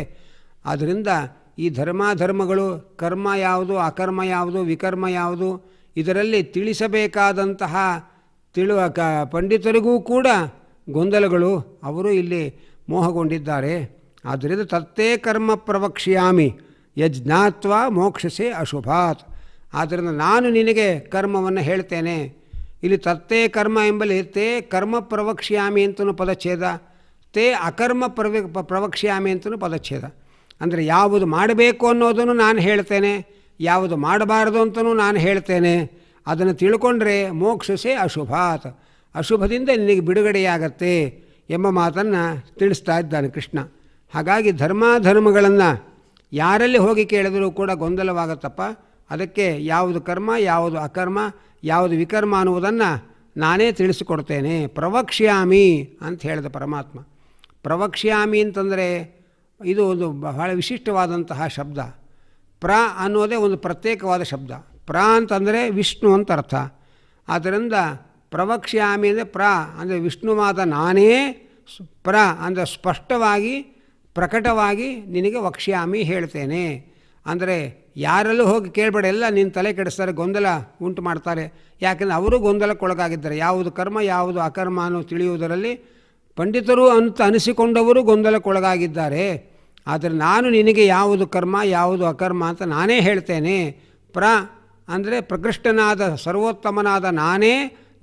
ಆದ್ದರಿಂದ ಈ ಧರ್ಮಾಧರ್ಮಗಳು ಕರ್ಮ ಯಾವುದು ಅಕರ್ಮ ಯಾವುದು ವಿಕರ್ಮ ಯಾವುದು ಇದರಲ್ಲಿ ತಿಳಿಸಬೇಕಾದಂತಹ ತಿಳುವ ಕ ಪಂಡಿತರಿಗೂ ಕೂಡ ಗೊಂದಲಗಳು ಅವರು ಇಲ್ಲಿ ಮೋಹಗೊಂಡಿದ್ದಾರೆ ಆದ್ದರಿಂದ ತತ್ತೇ ಕರ್ಮ ಪ್ರವಕ್ಷ್ಯಾಮಿ ಯಜ್ಞಾತ್ವ ಮೋಕ್ಷಸೆ ಅಶುಭಾತ್ ಆದ್ದರಿಂದ ನಾನು ನಿನಗೆ ಕರ್ಮವನ್ನು ಹೇಳ್ತೇನೆ ಇಲ್ಲಿ ತತ್ತೇ ಕರ್ಮ ಎಂಬಲ್ಲಿ ತೇ ಕರ್ಮ ಪ್ರವಕ್ಷ್ಯಾಮಿ ಅಂತಲೂ ಪದಚ್ಛೇದ ತೇ ಅಕರ್ಮ ಪ್ರವ ಪ್ರವಕ್ಷ್ಯಾಮಿ ಅಂತಲೂ ಪದಚ್ಛೇದ ಅಂದರೆ ಯಾವುದು ಮಾಡಬೇಕು ಅನ್ನೋದನ್ನು ನಾನು ಹೇಳ್ತೇನೆ ಯಾವುದು ಮಾಡಬಾರದು ಅಂತಲೂ ನಾನು ಹೇಳ್ತೇನೆ ಅದನ್ನು ತಿಳ್ಕೊಂಡ್ರೆ ಮೋಕ್ಷಸೇ ಅಶುಭಾತ್ ಅಶುಭದಿಂದ ನಿನಗೆ ಬಿಡುಗಡೆಯಾಗತ್ತೆ ಎಂಬ ಮಾತನ್ನು ತಿಳಿಸ್ತಾ ಇದ್ದಾನೆ ಕೃಷ್ಣ ಹಾಗಾಗಿ ಧರ್ಮಾಧರ್ಮಗಳನ್ನು ಯಾರಲ್ಲಿ ಹೋಗಿ ಕೇಳಿದರೂ ಕೂಡ ಗೊಂದಲವಾಗತ್ತಪ್ಪ ಅದಕ್ಕೆ ಯಾವುದು ಕರ್ಮ ಯಾವುದು ಅಕರ್ಮ ಯಾವುದು ವಿಕರ್ಮ ಅನ್ನುವುದನ್ನು ನಾನೇ ತಿಳಿಸಿಕೊಡ್ತೇನೆ ಪ್ರವಕ್ಷ್ಯಾಮಿ ಅಂತ ಹೇಳಿದ ಪರಮಾತ್ಮ ಪ್ರವಕ್ಷ್ಯಾಮಿ ಅಂತಂದರೆ ಇದು ಒಂದು ಬಹಳ ವಿಶಿಷ್ಟವಾದಂತಹ ಶಬ್ದ ಪ್ರ ಅನ್ನೋದೇ ಒಂದು ಪ್ರತ್ಯೇಕವಾದ ಶಬ್ದ ಪ್ರ ಅಂತಂದರೆ ವಿಷ್ಣು ಅಂತ ಅರ್ಥ ಆದ್ದರಿಂದ ಪ್ರವಕ್ಷ್ಯಾಮಿ ಅಂದರೆ ಪ್ರ ಅಂದರೆ ವಿಷ್ಣುವಾದ ನಾನೇ ಪ್ರ ಅಂದರೆ ಸ್ಪಷ್ಟವಾಗಿ ಪ್ರಕಟವಾಗಿ ನಿನಗೆ ವಕ್ಷ್ಯಾಮಿ ಹೇಳ್ತೇನೆ ಅಂದರೆ ಯಾರಲ್ಲೂ ಹೋಗಿ ಕೇಳಬೇಡ ಎಲ್ಲ ನಿನ್ನ ತಲೆ ಕೆಡಿಸ್ತಾರೆ ಗೊಂದಲ ಉಂಟು ಮಾಡ್ತಾರೆ ಯಾಕೆಂದರೆ ಅವರು ಗೊಂದಲಕ್ಕೊಳಗಾಗಿದ್ದಾರೆ ಯಾವುದು ಕರ್ಮ ಯಾವುದು ಅಕರ್ಮ ಅನ್ನೋ ತಿಳಿಯುವುದರಲ್ಲಿ ಪಂಡಿತರು ಅಂತ ಅನಿಸಿಕೊಂಡವರು ಗೊಂದಲಕ್ಕೊಳಗಾಗಿದ್ದಾರೆ ಆದರೆ ನಾನು ನಿನಗೆ ಯಾವುದು ಕರ್ಮ ಯಾವುದು ಅಕರ್ಮ ಅಂತ ನಾನೇ ಹೇಳ್ತೇನೆ ಪ್ರ ಅಂದರೆ ಪ್ರಕೃಷ್ಟನಾದ ಸರ್ವೋತ್ತಮನಾದ ನಾನೇ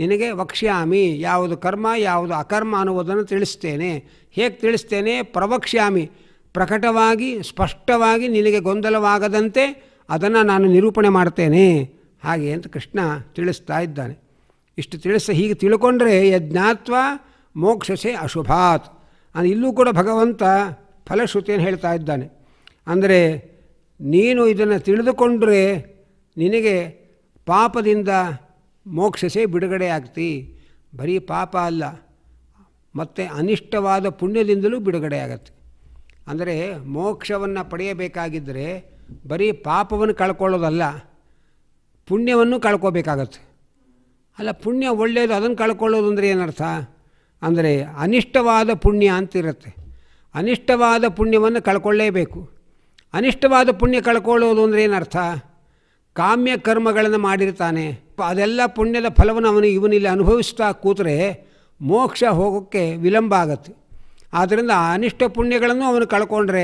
ನಿನಗೆ ವಕ್ಷ್ಯಾಮಿ ಯಾವುದು ಕರ್ಮ ಯಾವುದು ಅಕರ್ಮ ಅನ್ನುವುದನ್ನು ತಿಳಿಸ್ತೇನೆ ಹೇಗೆ ತಿಳಿಸ್ತೇನೆ ಪ್ರವಕ್ಷ್ಯಾಮಿ ಪ್ರಕಟವಾಗಿ ಸ್ಪಷ್ಟವಾಗಿ ನಿನಗೆ ಗೊಂದಲವಾಗದಂತೆ ಅದನ್ನು ನಾನು ನಿರೂಪಣೆ ಮಾಡ್ತೇನೆ ಹಾಗೆ ಅಂತ ಕೃಷ್ಣ ತಿಳಿಸ್ತಾ ಇದ್ದಾನೆ ಇಷ್ಟು ತಿಳಿಸ ಹೀಗೆ ತಿಳ್ಕೊಂಡ್ರೆ ಯಜ್ಞಾತ್ವ ಮೋಕ್ಷಸೆ ಅಶುಭಾತ್ ಅದು ಇಲ್ಲೂ ಕೂಡ ಭಗವಂತ ಫಲಶ್ರುತಿಯನ್ನು ಹೇಳ್ತಾ ಇದ್ದಾನೆ ಅಂದರೆ ನೀನು ಇದನ್ನು ತಿಳಿದುಕೊಂಡ್ರೆ ನಿನಗೆ ಪಾಪದಿಂದ ಮೋಕ್ಷಸೆ ಬಿಡುಗಡೆ ಆಗ್ತಿ ಬರೀ ಪಾಪ ಅಲ್ಲ ಮತ್ತು ಅನಿಷ್ಟವಾದ ಪುಣ್ಯದಿಂದಲೂ ಬಿಡುಗಡೆ ಆಗತ್ತೆ ಅಂದರೆ ಮೋಕ್ಷವನ್ನು ಪಡೆಯಬೇಕಾಗಿದ್ದರೆ ಬರೀ ಪಾಪವನ್ನು ಕಳ್ಕೊಳ್ಳೋದಲ್ಲ ಪುಣ್ಯವನ್ನು ಕಳ್ಕೋಬೇಕಾಗತ್ತೆ ಅಲ್ಲ ಪುಣ್ಯ ಒಳ್ಳೆಯದು ಅದನ್ನು ಕಳ್ಕೊಳ್ಳೋದು ಅಂದರೆ ಏನರ್ಥ ಅಂದರೆ ಅನಿಷ್ಟವಾದ ಪುಣ್ಯ ಅಂತಿರುತ್ತೆ ಅನಿಷ್ಟವಾದ ಪುಣ್ಯವನ್ನು ಕಳ್ಕೊಳ್ಳೇಬೇಕು ಅನಿಷ್ಟವಾದ ಪುಣ್ಯ ಕಳ್ಕೊಳ್ಳೋದು ಅಂದರೆ ಏನರ್ಥ ಕಾಮ್ಯ ಕರ್ಮಗಳನ್ನು ಮಾಡಿರ್ತಾನೆ ಅದೆಲ್ಲ ಪುಣ್ಯದ ಫಲವನ್ನು ಅವನು ಇವನಿಲ್ಲಿ ಅನುಭವಿಸ್ತಾ ಕೂತರೆ ಮೋಕ್ಷ ಹೋಗೋಕ್ಕೆ ವಿಳಂಬ ಆಗುತ್ತೆ ಆದ್ದರಿಂದ ಅನಿಷ್ಟ ಪುಣ್ಯಗಳನ್ನು ಅವನು ಕಳ್ಕೊಂಡ್ರೆ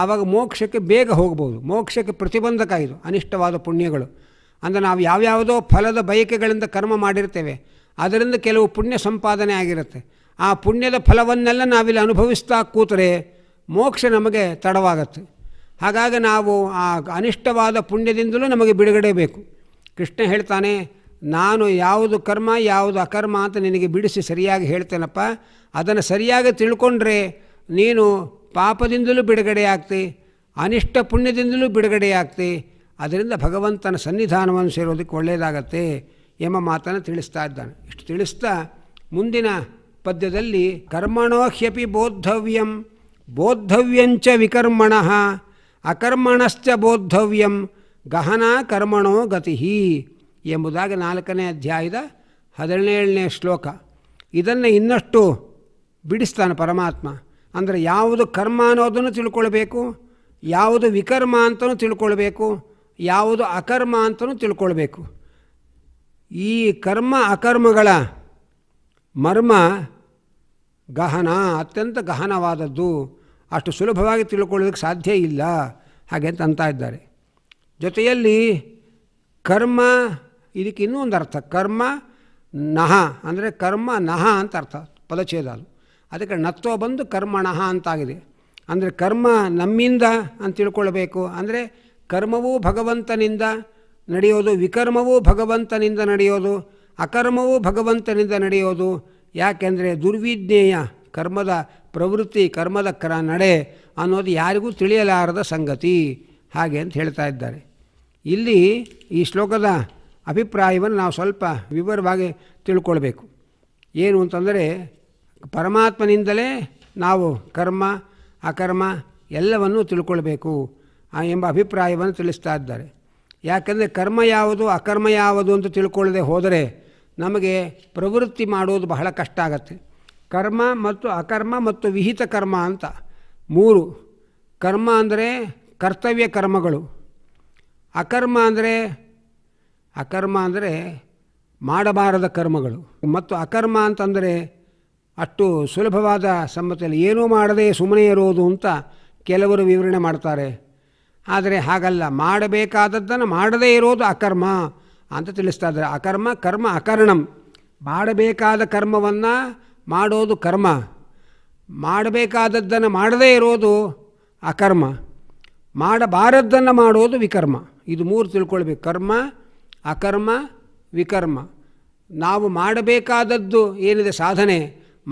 ಆವಾಗ ಮೋಕ್ಷಕ್ಕೆ ಬೇಗ ಹೋಗ್ಬೋದು ಮೋಕ್ಷಕ್ಕೆ ಪ್ರತಿಬಂಧಕ ಇದು ಅನಿಷ್ಟವಾದ ಪುಣ್ಯಗಳು ಅಂದರೆ ನಾವು ಯಾವ್ಯಾವುದೋ ಫಲದ ಬಯಕೆಗಳಿಂದ ಕರ್ಮ ಮಾಡಿರ್ತೇವೆ ಅದರಿಂದ ಕೆಲವು ಪುಣ್ಯ ಸಂಪಾದನೆ ಆಗಿರುತ್ತೆ ಆ ಪುಣ್ಯದ ಫಲವನ್ನೆಲ್ಲ ನಾವಿಲ್ಲಿ ಅನುಭವಿಸ್ತಾ ಕೂತರೆ ಮೋಕ್ಷ ನಮಗೆ ತಡವಾಗತ್ತೆ ಹಾಗಾಗಿ ನಾವು ಆ ಅನಿಷ್ಟವಾದ ಪುಣ್ಯದಿಂದಲೂ ನಮಗೆ ಬಿಡುಗಡೆ ಬೇಕು ಕೃಷ್ಣ ಹೇಳ್ತಾನೆ ನಾನು ಯಾವುದು ಕರ್ಮ ಯಾವುದು ಅಕರ್ಮ ಅಂತ ನಿನಗೆ ಬಿಡಿಸಿ ಸರಿಯಾಗಿ ಹೇಳ್ತೇನಪ್ಪ ಅದನ್ನು ಸರಿಯಾಗಿ ತಿಳ್ಕೊಂಡ್ರೆ ನೀನು ಪಾಪದಿಂದಲೂ ಬಿಡುಗಡೆ ಆಗ್ತಿ ಅನಿಷ್ಟ ಪುಣ್ಯದಿಂದಲೂ ಬಿಡುಗಡೆ ಆಗ್ತಿ ಅದರಿಂದ ಭಗವಂತನ ಸನ್ನಿಧಾನವನ್ನು ಸೇರೋದಕ್ಕೆ ಒಳ್ಳೆಯದಾಗತ್ತೆ ಎಂಬ ಮಾತನ್ನು ತಿಳಿಸ್ತಾ ಇದ್ದಾನೆ ಇಷ್ಟು ತಿಳಿಸ್ತಾ ಮುಂದಿನ ಪದ್ಯದಲ್ಲಿ ಕರ್ಮಣೋ ಹ್ಯಪಿ ಬೋದ್ಧವ್ಯಂ ಬೋದ್ಧವ್ಯಂಚ ವಿಕರ್ಮಣ ಅಕರ್ಮಣಶ್ಚ ಬೋದ್ಧವ್ಯಂ ಗಹನ ಕರ್ಮಣೋ ಗತಿ ಎಂಬುದಾಗಿ ನಾಲ್ಕನೇ ಅಧ್ಯಾಯದ ಹದಿನೇಳನೇ ಶ್ಲೋಕ ಇದನ್ನು ಇನ್ನಷ್ಟು ಬಿಡಿಸ್ತಾನೆ ಪರಮಾತ್ಮ ಅಂದರೆ ಯಾವುದು ಕರ್ಮ ಅನ್ನೋದನ್ನು ತಿಳ್ಕೊಳ್ಬೇಕು ಯಾವುದು ವಿಕರ್ಮ ಅಂತಲೂ ತಿಳ್ಕೊಳ್ಬೇಕು ಯಾವುದು ಅಕರ್ಮ ಅಂತಲೂ ತಿಳ್ಕೊಳ್ಬೇಕು ಈ ಕರ್ಮ ಅಕರ್ಮಗಳ ಮರ್ಮ ಗಹನ ಅತ್ಯಂತ ಗಹನವಾದದ್ದು ಅಷ್ಟು ಸುಲಭವಾಗಿ ತಿಳ್ಕೊಳ್ಳೋದಕ್ಕೆ ಸಾಧ್ಯ ಇಲ್ಲ ಹಾಗೆ ಅಂತ ಅಂತ ಇದ್ದಾರೆ ಜೊತೆಯಲ್ಲಿ ಕರ್ಮ ಇದಕ್ಕೆ ಇನ್ನೂ ಒಂದು ಅರ್ಥ ಕರ್ಮ ನಹ ಅಂದರೆ ಕರ್ಮ ನಹ ಅಂತ ಅರ್ಥ ಪದಛೇದ ಅದು ಅದಕ್ಕೆ ನತ್ತೋ ಬಂದು ನಹ ಅಂತಾಗಿದೆ ಅಂದರೆ ಕರ್ಮ ನಮ್ಮಿಂದ ಅಂತ ತಿಳ್ಕೊಳ್ಬೇಕು ಅಂದರೆ ಕರ್ಮವೂ ಭಗವಂತನಿಂದ ನಡೆಯೋದು ವಿಕರ್ಮವೂ ಭಗವಂತನಿಂದ ನಡೆಯೋದು ಅಕರ್ಮವೂ ಭಗವಂತನಿಂದ ನಡೆಯೋದು ಯಾಕೆಂದರೆ ದುರ್ವಿಜ್ಞೇಯ ಕರ್ಮದ ಪ್ರವೃತ್ತಿ ಕರ್ಮದ ಕ್ರ ನಡೆ ಅನ್ನೋದು ಯಾರಿಗೂ ತಿಳಿಯಲಾರದ ಸಂಗತಿ ಹಾಗೆ ಅಂತ ಹೇಳ್ತಾ ಇದ್ದಾರೆ ಇಲ್ಲಿ ಈ ಶ್ಲೋಕದ ಅಭಿಪ್ರಾಯವನ್ನು ನಾವು ಸ್ವಲ್ಪ ವಿವರವಾಗಿ ತಿಳ್ಕೊಳ್ಬೇಕು ಏನು ಅಂತಂದರೆ ಪರಮಾತ್ಮನಿಂದಲೇ ನಾವು ಕರ್ಮ ಅಕರ್ಮ ಎಲ್ಲವನ್ನೂ ತಿಳ್ಕೊಳ್ಬೇಕು ಎಂಬ ಅಭಿಪ್ರಾಯವನ್ನು ತಿಳಿಸ್ತಾ ಇದ್ದಾರೆ ಯಾಕಂದರೆ ಕರ್ಮ ಯಾವುದು ಅಕರ್ಮ ಯಾವುದು ಅಂತ ತಿಳ್ಕೊಳ್ಳದೆ ಹೋದರೆ ನಮಗೆ ಪ್ರವೃತ್ತಿ ಮಾಡೋದು ಬಹಳ ಕಷ್ಟ ಆಗತ್ತೆ ಕರ್ಮ ಮತ್ತು ಅಕರ್ಮ ಮತ್ತು ವಿಹಿತ ಕರ್ಮ ಅಂತ ಮೂರು ಕರ್ಮ ಅಂದರೆ ಕರ್ತವ್ಯ ಕರ್ಮಗಳು ಅಕರ್ಮ ಅಂದರೆ ಅಕರ್ಮ ಅಂದರೆ ಮಾಡಬಾರದ ಕರ್ಮಗಳು ಮತ್ತು ಅಕರ್ಮ ಅಂತಂದರೆ ಅಷ್ಟು ಸುಲಭವಾದ ಸಮ್ಮತಿಯಲ್ಲಿ ಏನೂ ಮಾಡದೇ ಸುಮ್ಮನೆ ಇರೋದು ಅಂತ ಕೆಲವರು ವಿವರಣೆ ಮಾಡ್ತಾರೆ ಆದರೆ ಹಾಗಲ್ಲ ಮಾಡಬೇಕಾದದ್ದನ್ನು ಮಾಡದೇ ಇರೋದು ಅಕರ್ಮ ಅಂತ ತಿಳಿಸ್ತಾ ಇದ್ದಾರೆ ಅಕರ್ಮ ಕರ್ಮ ಅಕರ್ಣಂ ಮಾಡಬೇಕಾದ ಕರ್ಮವನ್ನು ಮಾಡೋದು ಕರ್ಮ ಮಾಡಬೇಕಾದದ್ದನ್ನು ಮಾಡದೇ ಇರೋದು ಅಕರ್ಮ ಮಾಡಬಾರದ್ದನ್ನು ಮಾಡೋದು ವಿಕರ್ಮ ಇದು ಮೂರು ತಿಳ್ಕೊಳ್ಬೇಕು ಕರ್ಮ ಅಕರ್ಮ ವಿಕರ್ಮ ನಾವು ಮಾಡಬೇಕಾದದ್ದು ಏನಿದೆ ಸಾಧನೆ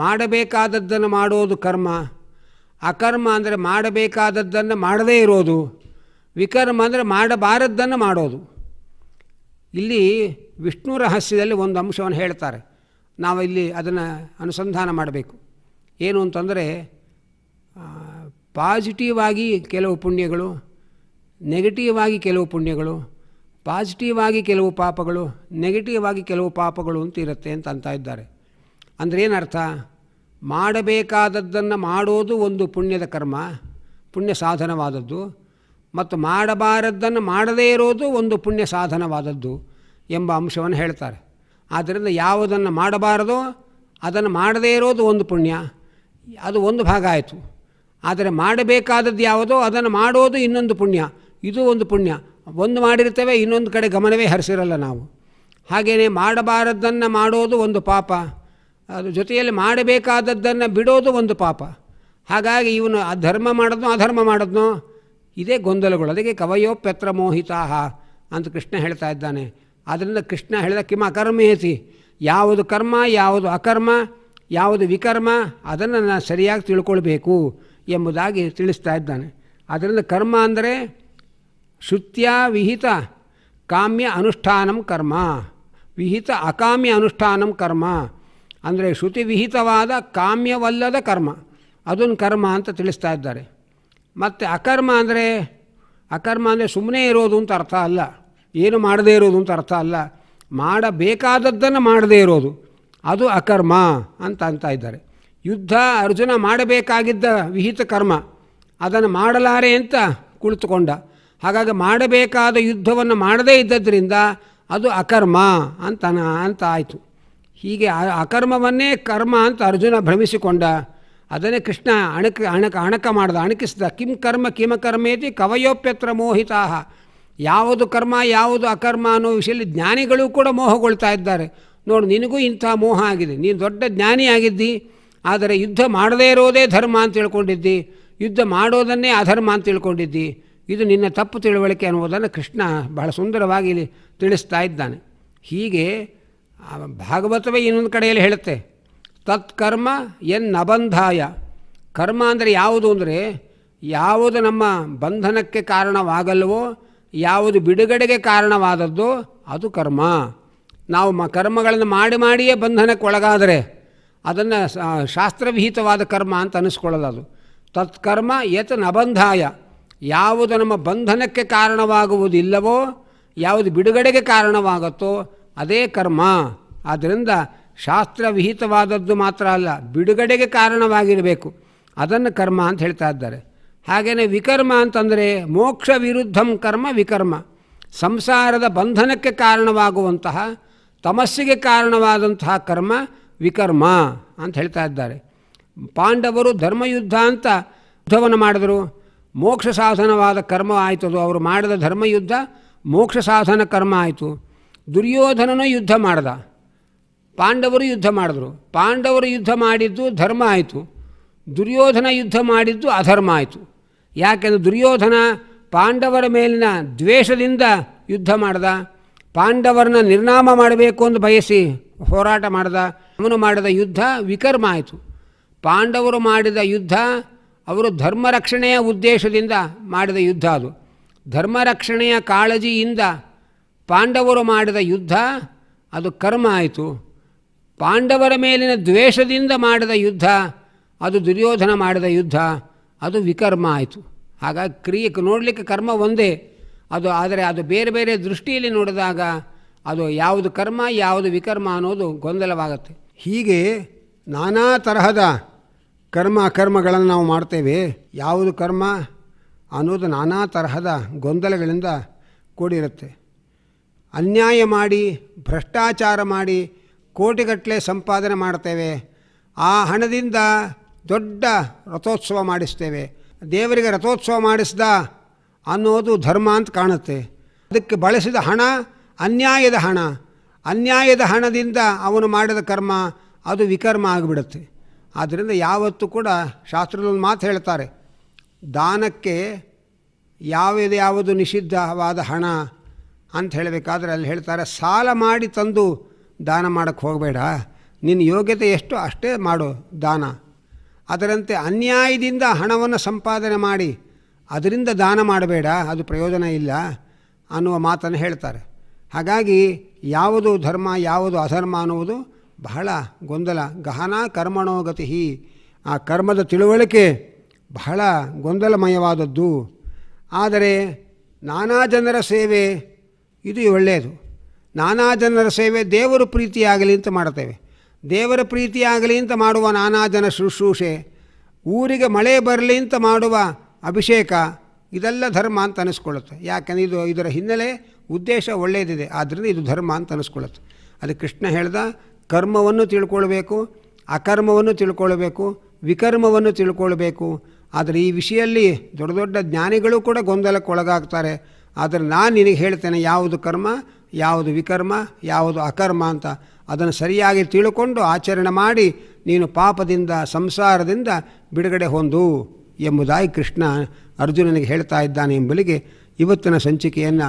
ಮಾಡಬೇಕಾದದ್ದನ್ನು ಮಾಡೋದು ಕರ್ಮ ಅಕರ್ಮ ಅಂದರೆ ಮಾಡಬೇಕಾದದ್ದನ್ನು ಮಾಡದೇ ಇರೋದು ವಿಕರ್ಮ ಅಂದರೆ ಮಾಡಬಾರದ್ದನ್ನು ಮಾಡೋದು ಇಲ್ಲಿ ವಿಷ್ಣು ರಹಸ್ಯದಲ್ಲಿ ಒಂದು ಅಂಶವನ್ನು ಹೇಳ್ತಾರೆ ನಾವು ಇಲ್ಲಿ ಅದನ್ನು ಅನುಸಂಧಾನ ಮಾಡಬೇಕು ಏನು ಅಂತಂದರೆ ಪಾಸಿಟಿವ್ ಆಗಿ ಕೆಲವು ಪುಣ್ಯಗಳು ನೆಗೆಟಿವ್ ಆಗಿ ಕೆಲವು ಪುಣ್ಯಗಳು ಪಾಸಿಟಿವ್ ಆಗಿ ಕೆಲವು ಪಾಪಗಳು ನೆಗೆಟಿವ್ ಆಗಿ ಕೆಲವು ಪಾಪಗಳು ಅಂತ ಇರುತ್ತೆ ಅಂತ ಅಂತ ಇದ್ದಾರೆ ಅಂದರೆ ಏನರ್ಥ ಮಾಡಬೇಕಾದದ್ದನ್ನು ಮಾಡೋದು ಒಂದು ಪುಣ್ಯದ ಕರ್ಮ ಪುಣ್ಯ ಸಾಧನವಾದದ್ದು ಮತ್ತು ಮಾಡಬಾರದ್ದನ್ನು ಮಾಡದೇ ಇರೋದು ಒಂದು ಪುಣ್ಯ ಸಾಧನವಾದದ್ದು ಎಂಬ ಅಂಶವನ್ನು ಹೇಳ್ತಾರೆ ಆದ್ದರಿಂದ ಯಾವುದನ್ನು ಮಾಡಬಾರದೋ ಅದನ್ನು ಮಾಡದೇ ಇರೋದು ಒಂದು ಪುಣ್ಯ ಅದು ಒಂದು ಭಾಗ ಆಯಿತು ಆದರೆ ಮಾಡಬೇಕಾದದ್ದು ಯಾವುದೋ ಅದನ್ನು ಮಾಡೋದು ಇನ್ನೊಂದು ಪುಣ್ಯ ಇದು ಒಂದು ಪುಣ್ಯ ಒಂದು ಮಾಡಿರ್ತೇವೆ ಇನ್ನೊಂದು ಕಡೆ ಗಮನವೇ ಹರಿಸಿರಲ್ಲ ನಾವು ಹಾಗೆಯೇ ಮಾಡಬಾರದ್ದನ್ನು ಮಾಡೋದು ಒಂದು ಪಾಪ ಅದು ಜೊತೆಯಲ್ಲಿ ಮಾಡಬೇಕಾದದ್ದನ್ನು ಬಿಡೋದು ಒಂದು ಪಾಪ ಹಾಗಾಗಿ ಇವನು ಅಧರ್ಮ ಮಾಡೋದ್ನೋ ಅಧರ್ಮ ಮಾಡೋದ್ನೋ ಇದೇ ಗೊಂದಲಗಳು ಅದಕ್ಕೆ ಕವಯೋಪ್ಯತ್ರ ಮೋಹಿತಾಹ ಅಂತ ಕೃಷ್ಣ ಹೇಳ್ತಾ ಇದ್ದಾನೆ ಆದ್ದರಿಂದ ಕೃಷ್ಣ ಹೇಳಿದ ಕಿಮ ಅಕರ್ಮೇತಿ ಯಾವುದು ಕರ್ಮ ಯಾವುದು ಅಕರ್ಮ ಯಾವುದು ವಿಕರ್ಮ ಅದನ್ನು ನಾನು ಸರಿಯಾಗಿ ತಿಳ್ಕೊಳ್ಬೇಕು ಎಂಬುದಾಗಿ ತಿಳಿಸ್ತಾ ಇದ್ದಾನೆ ಅದರಿಂದ ಕರ್ಮ ಅಂದರೆ ಶ್ರುತ್ಯ ವಿಹಿತ ಕಾಮ್ಯ ಅನುಷ್ಠಾನಂ ಕರ್ಮ ವಿಹಿತ ಅಕಾಮ್ಯ ಅನುಷ್ಠಾನಂ ಕರ್ಮ ಅಂದರೆ ಶ್ರುತಿ ವಿಹಿತವಾದ ಕಾಮ್ಯವಲ್ಲದ ಕರ್ಮ ಅದೊಂದು ಕರ್ಮ ಅಂತ ತಿಳಿಸ್ತಾ ಇದ್ದಾರೆ ಮತ್ತು ಅಕರ್ಮ ಅಂದರೆ ಅಕರ್ಮ ಅಂದರೆ ಸುಮ್ಮನೆ ಇರೋದು ಅಂತ ಅರ್ಥ ಅಲ್ಲ ಏನು ಮಾಡದೇ ಇರೋದು ಅಂತ ಅರ್ಥ ಅಲ್ಲ ಮಾಡಬೇಕಾದದ್ದನ್ನು ಮಾಡದೇ ಇರೋದು ಅದು ಅಕರ್ಮ ಅಂತ ಅಂತ ಇದ್ದಾರೆ ಯುದ್ಧ ಅರ್ಜುನ ಮಾಡಬೇಕಾಗಿದ್ದ ವಿಹಿತ ಕರ್ಮ ಅದನ್ನು ಮಾಡಲಾರೆ ಅಂತ ಕುಳಿತುಕೊಂಡ ಹಾಗಾಗಿ ಮಾಡಬೇಕಾದ ಯುದ್ಧವನ್ನು ಮಾಡದೇ ಇದ್ದದ್ರಿಂದ ಅದು ಅಕರ್ಮ ಅಂತ ಅಂತ ಆಯಿತು ಹೀಗೆ ಅಕರ್ಮವನ್ನೇ ಕರ್ಮ ಅಂತ ಅರ್ಜುನ ಭ್ರಮಿಸಿಕೊಂಡ ಅದನ್ನೇ ಕೃಷ್ಣ ಅಣಕ ಅಣಕ ಅಣಕ ಮಾಡ್ದ ಅಣಕಿಸ್ದ ಕಿಂ ಕರ್ಮ ಕರ್ಮೇತಿ ಕವಯೋಪ್ಯತ್ರ ಮೋಹಿತಾ ಯಾವುದು ಕರ್ಮ ಯಾವುದು ಅಕರ್ಮ ಅನ್ನೋ ವಿಷಯದಲ್ಲಿ ಜ್ಞಾನಿಗಳು ಕೂಡ ಮೋಹಗೊಳ್ತಾ ಇದ್ದಾರೆ ನೋಡು ನಿನಗೂ ಇಂಥ ಮೋಹ ಆಗಿದೆ ನೀನು ದೊಡ್ಡ ಜ್ಞಾನಿ ಆಗಿದ್ದಿ ಆದರೆ ಯುದ್ಧ ಮಾಡದೇ ಇರೋದೇ ಧರ್ಮ ಅಂತ ತಿಳ್ಕೊಂಡಿದ್ದಿ ಯುದ್ಧ ಮಾಡೋದನ್ನೇ ಅಧರ್ಮ ಅಂತ ತಿಳ್ಕೊಂಡಿದ್ದಿ ಇದು ನಿನ್ನ ತಪ್ಪು ತಿಳುವಳಿಕೆ ಅನ್ನುವುದನ್ನು ಕೃಷ್ಣ ಬಹಳ ಸುಂದರವಾಗಿ ತಿಳಿಸ್ತಾ ಇದ್ದಾನೆ ಹೀಗೆ ಭಾಗವತವೇ ಇನ್ನೊಂದು ಕಡೆಯಲ್ಲಿ ಹೇಳುತ್ತೆ ತತ್ಕರ್ಮ ಎನ್ ನಬಂಧಾಯ ಕರ್ಮ ಅಂದರೆ ಯಾವುದು ಅಂದರೆ ಯಾವುದು ನಮ್ಮ ಬಂಧನಕ್ಕೆ ಕಾರಣವಾಗಲ್ವೋ ಯಾವುದು ಬಿಡುಗಡೆಗೆ ಕಾರಣವಾದದ್ದು ಅದು ಕರ್ಮ ನಾವು ಮ ಕರ್ಮಗಳನ್ನು ಮಾಡಿ ಮಾಡಿಯೇ ಬಂಧನಕ್ಕೆ ಒಳಗಾದರೆ ಅದನ್ನು ಶಾಸ್ತ್ರವಿಹಿತವಾದ ಕರ್ಮ ಅಂತ ಅನಿಸ್ಕೊಳ್ಳೋದು ಅದು ತತ್ಕರ್ಮ ಯತ್ ನಬಂಧಾಯ ಯಾವುದು ನಮ್ಮ ಬಂಧನಕ್ಕೆ ಕಾರಣವಾಗುವುದಿಲ್ಲವೋ ಯಾವುದು ಬಿಡುಗಡೆಗೆ ಕಾರಣವಾಗುತ್ತೋ ಅದೇ ಕರ್ಮ ಆದ್ದರಿಂದ ಶಾಸ್ತ್ರ ವಿಹಿತವಾದದ್ದು ಮಾತ್ರ ಅಲ್ಲ ಬಿಡುಗಡೆಗೆ ಕಾರಣವಾಗಿರಬೇಕು ಅದನ್ನು ಕರ್ಮ ಅಂತ ಹೇಳ್ತಾ ಇದ್ದಾರೆ ಹಾಗೆಯೇ ವಿಕರ್ಮ ಅಂತಂದರೆ ಮೋಕ್ಷ ವಿರುದ್ಧಂ ಕರ್ಮ ವಿಕರ್ಮ ಸಂಸಾರದ ಬಂಧನಕ್ಕೆ ಕಾರಣವಾಗುವಂತಹ ತಮಸ್ಸಿಗೆ ಕಾರಣವಾದಂತಹ ಕರ್ಮ ವಿಕರ್ಮ ಅಂತ ಹೇಳ್ತಾ ಇದ್ದಾರೆ ಪಾಂಡವರು ಧರ್ಮಯುದ್ಧ ಅಂತ ಯುದ್ಧವನ್ನು ಮಾಡಿದರು ಮೋಕ್ಷ ಸಾಧನವಾದ ಕರ್ಮ ಆಯಿತದು ಅವರು ಮಾಡಿದ ಧರ್ಮಯುದ್ಧ ಮೋಕ್ಷ ಸಾಧನ ಕರ್ಮ ಆಯಿತು ದುರ್ಯೋಧನನೂ ಯುದ್ಧ ಮಾಡಿದ ಪಾಂಡವರು ಯುದ್ಧ ಮಾಡಿದ್ರು ಪಾಂಡವರು ಯುದ್ಧ ಮಾಡಿದ್ದು ಧರ್ಮ ಆಯಿತು ದುರ್ಯೋಧನ ಯುದ್ಧ ಮಾಡಿದ್ದು ಅಧರ್ಮ ಆಯಿತು ಯಾಕೆಂದರೆ ದುರ್ಯೋಧನ ಪಾಂಡವರ ಮೇಲಿನ ದ್ವೇಷದಿಂದ ಯುದ್ಧ ಮಾಡ್ದ ಪಾಂಡವರನ್ನ ನಿರ್ನಾಮ ಮಾಡಬೇಕು ಅಂತ ಬಯಸಿ ಹೋರಾಟ ಮಾಡ್ದ ಅವನು ಮಾಡಿದ ಯುದ್ಧ ವಿಕರ್ಮ ಆಯಿತು ಪಾಂಡವರು ಮಾಡಿದ ಯುದ್ಧ ಅವರು ಧರ್ಮ ರಕ್ಷಣೆಯ ಉದ್ದೇಶದಿಂದ ಮಾಡಿದ ಯುದ್ಧ ಅದು ಧರ್ಮರಕ್ಷಣೆಯ ಕಾಳಜಿಯಿಂದ ಪಾಂಡವರು ಮಾಡಿದ ಯುದ್ಧ ಅದು ಕರ್ಮ ಆಯಿತು ಪಾಂಡವರ ಮೇಲಿನ ದ್ವೇಷದಿಂದ ಮಾಡಿದ ಯುದ್ಧ ಅದು ದುರ್ಯೋಧನ ಮಾಡಿದ ಯುದ್ಧ ಅದು ವಿಕರ್ಮ ಆಯಿತು ಹಾಗಾಗಿ ಕ್ರಿಯೆಗೆ ನೋಡಲಿಕ್ಕೆ ಕರ್ಮ ಒಂದೇ ಅದು ಆದರೆ ಅದು ಬೇರೆ ಬೇರೆ ದೃಷ್ಟಿಯಲ್ಲಿ ನೋಡಿದಾಗ ಅದು ಯಾವುದು ಕರ್ಮ ಯಾವುದು ವಿಕರ್ಮ ಅನ್ನೋದು ಗೊಂದಲವಾಗುತ್ತೆ ಹೀಗೆ ನಾನಾ ತರಹದ ಕರ್ಮ ಅಕರ್ಮಗಳನ್ನು ನಾವು ಮಾಡ್ತೇವೆ ಯಾವುದು ಕರ್ಮ ಅನ್ನೋದು ನಾನಾ ತರಹದ ಗೊಂದಲಗಳಿಂದ ಕೂಡಿರುತ್ತೆ ಅನ್ಯಾಯ ಮಾಡಿ ಭ್ರಷ್ಟಾಚಾರ ಮಾಡಿ ಕೋಟಿಗಟ್ಟಲೆ ಸಂಪಾದನೆ ಮಾಡ್ತೇವೆ ಆ ಹಣದಿಂದ ದೊಡ್ಡ ರಥೋತ್ಸವ ಮಾಡಿಸ್ತೇವೆ ದೇವರಿಗೆ ರಥೋತ್ಸವ ಮಾಡಿಸ್ದ ಅನ್ನೋದು ಧರ್ಮ ಅಂತ ಕಾಣುತ್ತೆ ಅದಕ್ಕೆ ಬಳಸಿದ ಹಣ ಅನ್ಯಾಯದ ಹಣ ಅನ್ಯಾಯದ ಹಣದಿಂದ ಅವನು ಮಾಡಿದ ಕರ್ಮ ಅದು ವಿಕರ್ಮ ಆಗಿಬಿಡುತ್ತೆ ಆದ್ದರಿಂದ ಯಾವತ್ತೂ ಕೂಡ ಶಾಸ್ತ್ರದಲ್ಲಿ ಮಾತು ಹೇಳ್ತಾರೆ ದಾನಕ್ಕೆ ಯಾವ್ದು ಯಾವುದು ನಿಷಿದ್ಧವಾದ ಹಣ ಅಂತ ಹೇಳಬೇಕಾದ್ರೆ ಅಲ್ಲಿ ಹೇಳ್ತಾರೆ ಸಾಲ ಮಾಡಿ ತಂದು ದಾನ ಮಾಡೋಕ್ಕೆ ಹೋಗಬೇಡ ನಿನ್ನ ಯೋಗ್ಯತೆ ಎಷ್ಟು ಅಷ್ಟೇ ಮಾಡು ದಾನ ಅದರಂತೆ ಅನ್ಯಾಯದಿಂದ ಹಣವನ್ನು ಸಂಪಾದನೆ ಮಾಡಿ ಅದರಿಂದ ದಾನ ಮಾಡಬೇಡ ಅದು ಪ್ರಯೋಜನ ಇಲ್ಲ ಅನ್ನುವ ಮಾತನ್ನು ಹೇಳ್ತಾರೆ ಹಾಗಾಗಿ ಯಾವುದು ಧರ್ಮ ಯಾವುದು ಅಧರ್ಮ ಅನ್ನುವುದು ಬಹಳ ಗೊಂದಲ ಗಹನ ಕರ್ಮಣೋಗತಿ ಆ ಕರ್ಮದ ತಿಳುವಳಿಕೆ ಬಹಳ ಗೊಂದಲಮಯವಾದದ್ದು ಆದರೆ ನಾನಾ ಜನರ ಸೇವೆ ಇದು ಒಳ್ಳೆಯದು ನಾನಾ ಜನರ ಸೇವೆ ದೇವರ ಪ್ರೀತಿಯಾಗಲಿ ಅಂತ ಮಾಡ್ತೇವೆ ದೇವರ ಪ್ರೀತಿಯಾಗಲಿ ಅಂತ ಮಾಡುವ ನಾನಾ ಜನ ಶುಶ್ರೂಷೆ ಊರಿಗೆ ಮಳೆ ಬರಲಿ ಅಂತ ಮಾಡುವ ಅಭಿಷೇಕ ಇದೆಲ್ಲ ಧರ್ಮ ಅಂತ ಅನಿಸ್ಕೊಳ್ಳುತ್ತೆ ಯಾಕಂದರೆ ಇದು ಇದರ ಹಿನ್ನೆಲೆ ಉದ್ದೇಶ ಒಳ್ಳೆಯದಿದೆ ಆದ್ದರಿಂದ ಇದು ಧರ್ಮ ಅಂತ ಅನಿಸ್ಕೊಳ್ಳುತ್ತೆ ಅದು ಕೃಷ್ಣ ಹೇಳ್ದ ಕರ್ಮವನ್ನು ತಿಳ್ಕೊಳ್ಬೇಕು ಅಕರ್ಮವನ್ನು ತಿಳ್ಕೊಳ್ಬೇಕು ವಿಕರ್ಮವನ್ನು ತಿಳ್ಕೊಳ್ಬೇಕು ಆದರೆ ಈ ವಿಷಯದಲ್ಲಿ ದೊಡ್ಡ ದೊಡ್ಡ ಜ್ಞಾನಿಗಳು ಕೂಡ ಗೊಂದಲಕ್ಕೆ ಒಳಗಾಗ್ತಾರೆ ಆದರೆ ನಾನು ನಿನಗೆ ಹೇಳ್ತೇನೆ ಯಾವುದು ಕರ್ಮ ಯಾವುದು ವಿಕರ್ಮ ಯಾವುದು ಅಕರ್ಮ ಅಂತ ಅದನ್ನು ಸರಿಯಾಗಿ ತಿಳ್ಕೊಂಡು ಆಚರಣೆ ಮಾಡಿ ನೀನು ಪಾಪದಿಂದ ಸಂಸಾರದಿಂದ ಬಿಡುಗಡೆ ಹೊಂದು ಎಂಬುದಾಗಿ ಕೃಷ್ಣ ಅರ್ಜುನನಿಗೆ ಹೇಳ್ತಾ ಇದ್ದಾನೆ ಎಂಬಲಿಗೆ ಇವತ್ತಿನ ಸಂಚಿಕೆಯನ್ನು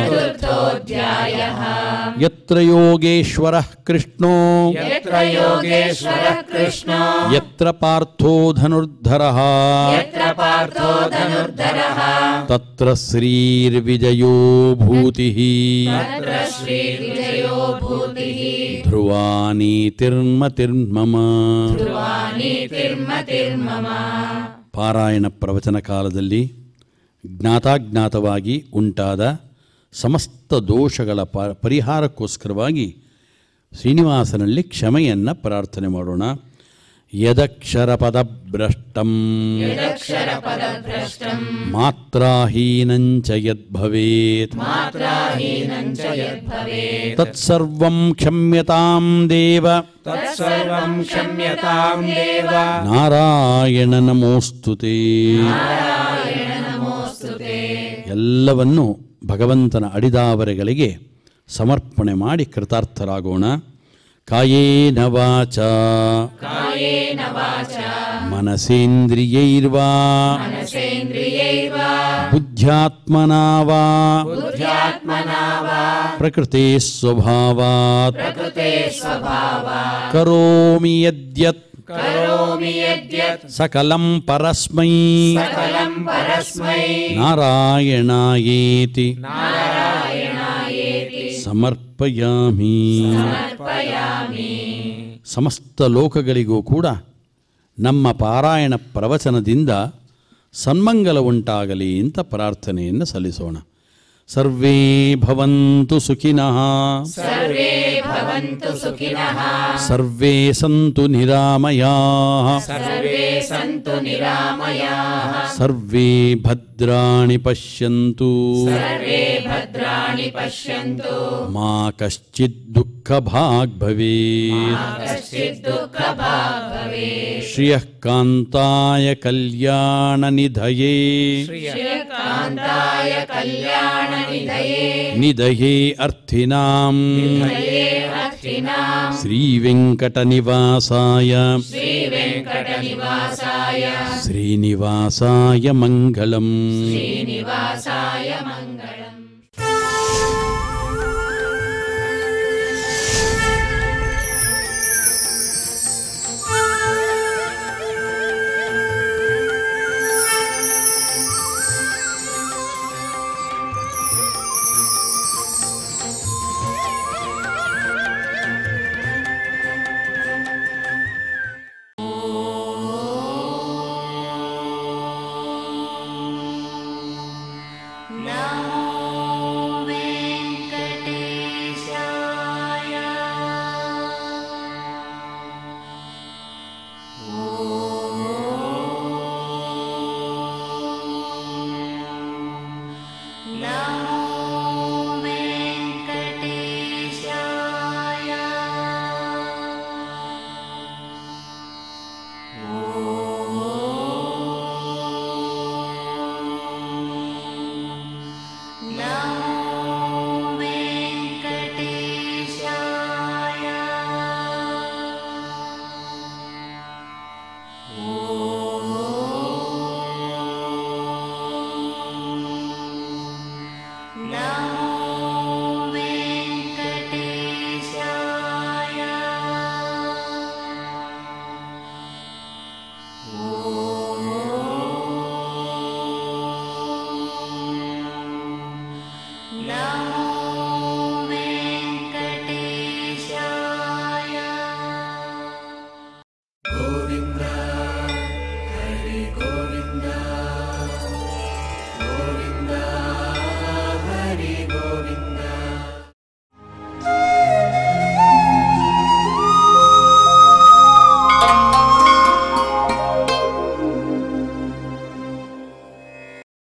चतुर्थोऽध्यायः यत्र योगेश्वरः कृष्णो यत्र योगेश्वरः ಪಾರಾಯಣ ಪ್ರವಚನ ಕಾಲದಲ್ಲಿ ಜ್ಞಾತಾಜ್ಞಾತವಾಗಿ ಉಂಟಾದ ಸಮಸ್ತ ದೋಷಗಳ ಪ ಪರಿಹಾರಕ್ಕೋಸ್ಕರವಾಗಿ ಶ್ರೀನಿವಾಸನಲ್ಲಿ ಕ್ಷಮೆಯನ್ನು ಪ್ರಾರ್ಥನೆ ಮಾಡೋಣ ಯದಕ್ಷರ ಪದಭ್ರಷ್ಟಂ ಮಾತ್ರಾಹೀನಂಚ ಯದ್ಭವೇತ್ ತತ್ಸರ್ವಂ ಕ್ಷಮ್ಯತಾಂ ದೇವ ತತ್ಸರ್ವಂ ಕ್ಷಮ್ಯತಾಂ ದೇವ ನಾರಾಯಣ ನಮೋಸ್ತುತೇ ಎಲ್ಲವನ್ನು ಭಗವಂತನ ಅಡಿದಾವರೆಗಳಿಗೆ ಸಮರ್ಪಣೆ ಮಾಡಿ ಕೃತಾರ್ಥರಾಗೋಣ ಕಾಯೇನ ವಾಚ ಮನಸೇಂದ್ರಿಯೈರ್ವಾ ಬುದ್ಧ್ಯಾತ್ಮನಾ ವಾ ಸ್ವಭಾವಾತ್ ಕರೋಮಿ ಯದ್ಯತ್ ಸಕಲಂ ಪರಸ್ಮೈ ನಾರಾಯಣಾಯೇತಿ ಸಮರ್ಪಯಾಮಿ ಸಮಸ್ತ ಲೋಕಗಳಿಗೂ ಕೂಡ ನಮ್ಮ ಪಾರಾಯಣ ಪ್ರವಚನದಿಂದ ಸನ್ಮಂಗಲ ಉಂಟಾಗಲಿ ಅಂತ ಪ್ರಾರ್ಥನೆಯನ್ನು ಸಲ್ಲಿಸೋಣ ಸರ್ವೇ ಭವಂತು ಸುಖಿನಃ ಸರ್ವೇ सर्वे सन्तु निरामयाः सर्वे सन्तु निरामयाः सर्वे भद्राणि पश्यन्तु सर्वे भद्राणि पश्यन्तु मा कश्चित् दुःखभाग् भवेत् श्रियः श्रियकान्ताय कल्याणनिधये श्रियकान्ताय कल्याणनिधये निधये अर्थिनाम् श्रीवेङ्कटनिवासाय श्रीवेङ्कटनिवासाय श्रीनिवासाय मङ्गलम् श्रीनिवासाय मङ्गलम्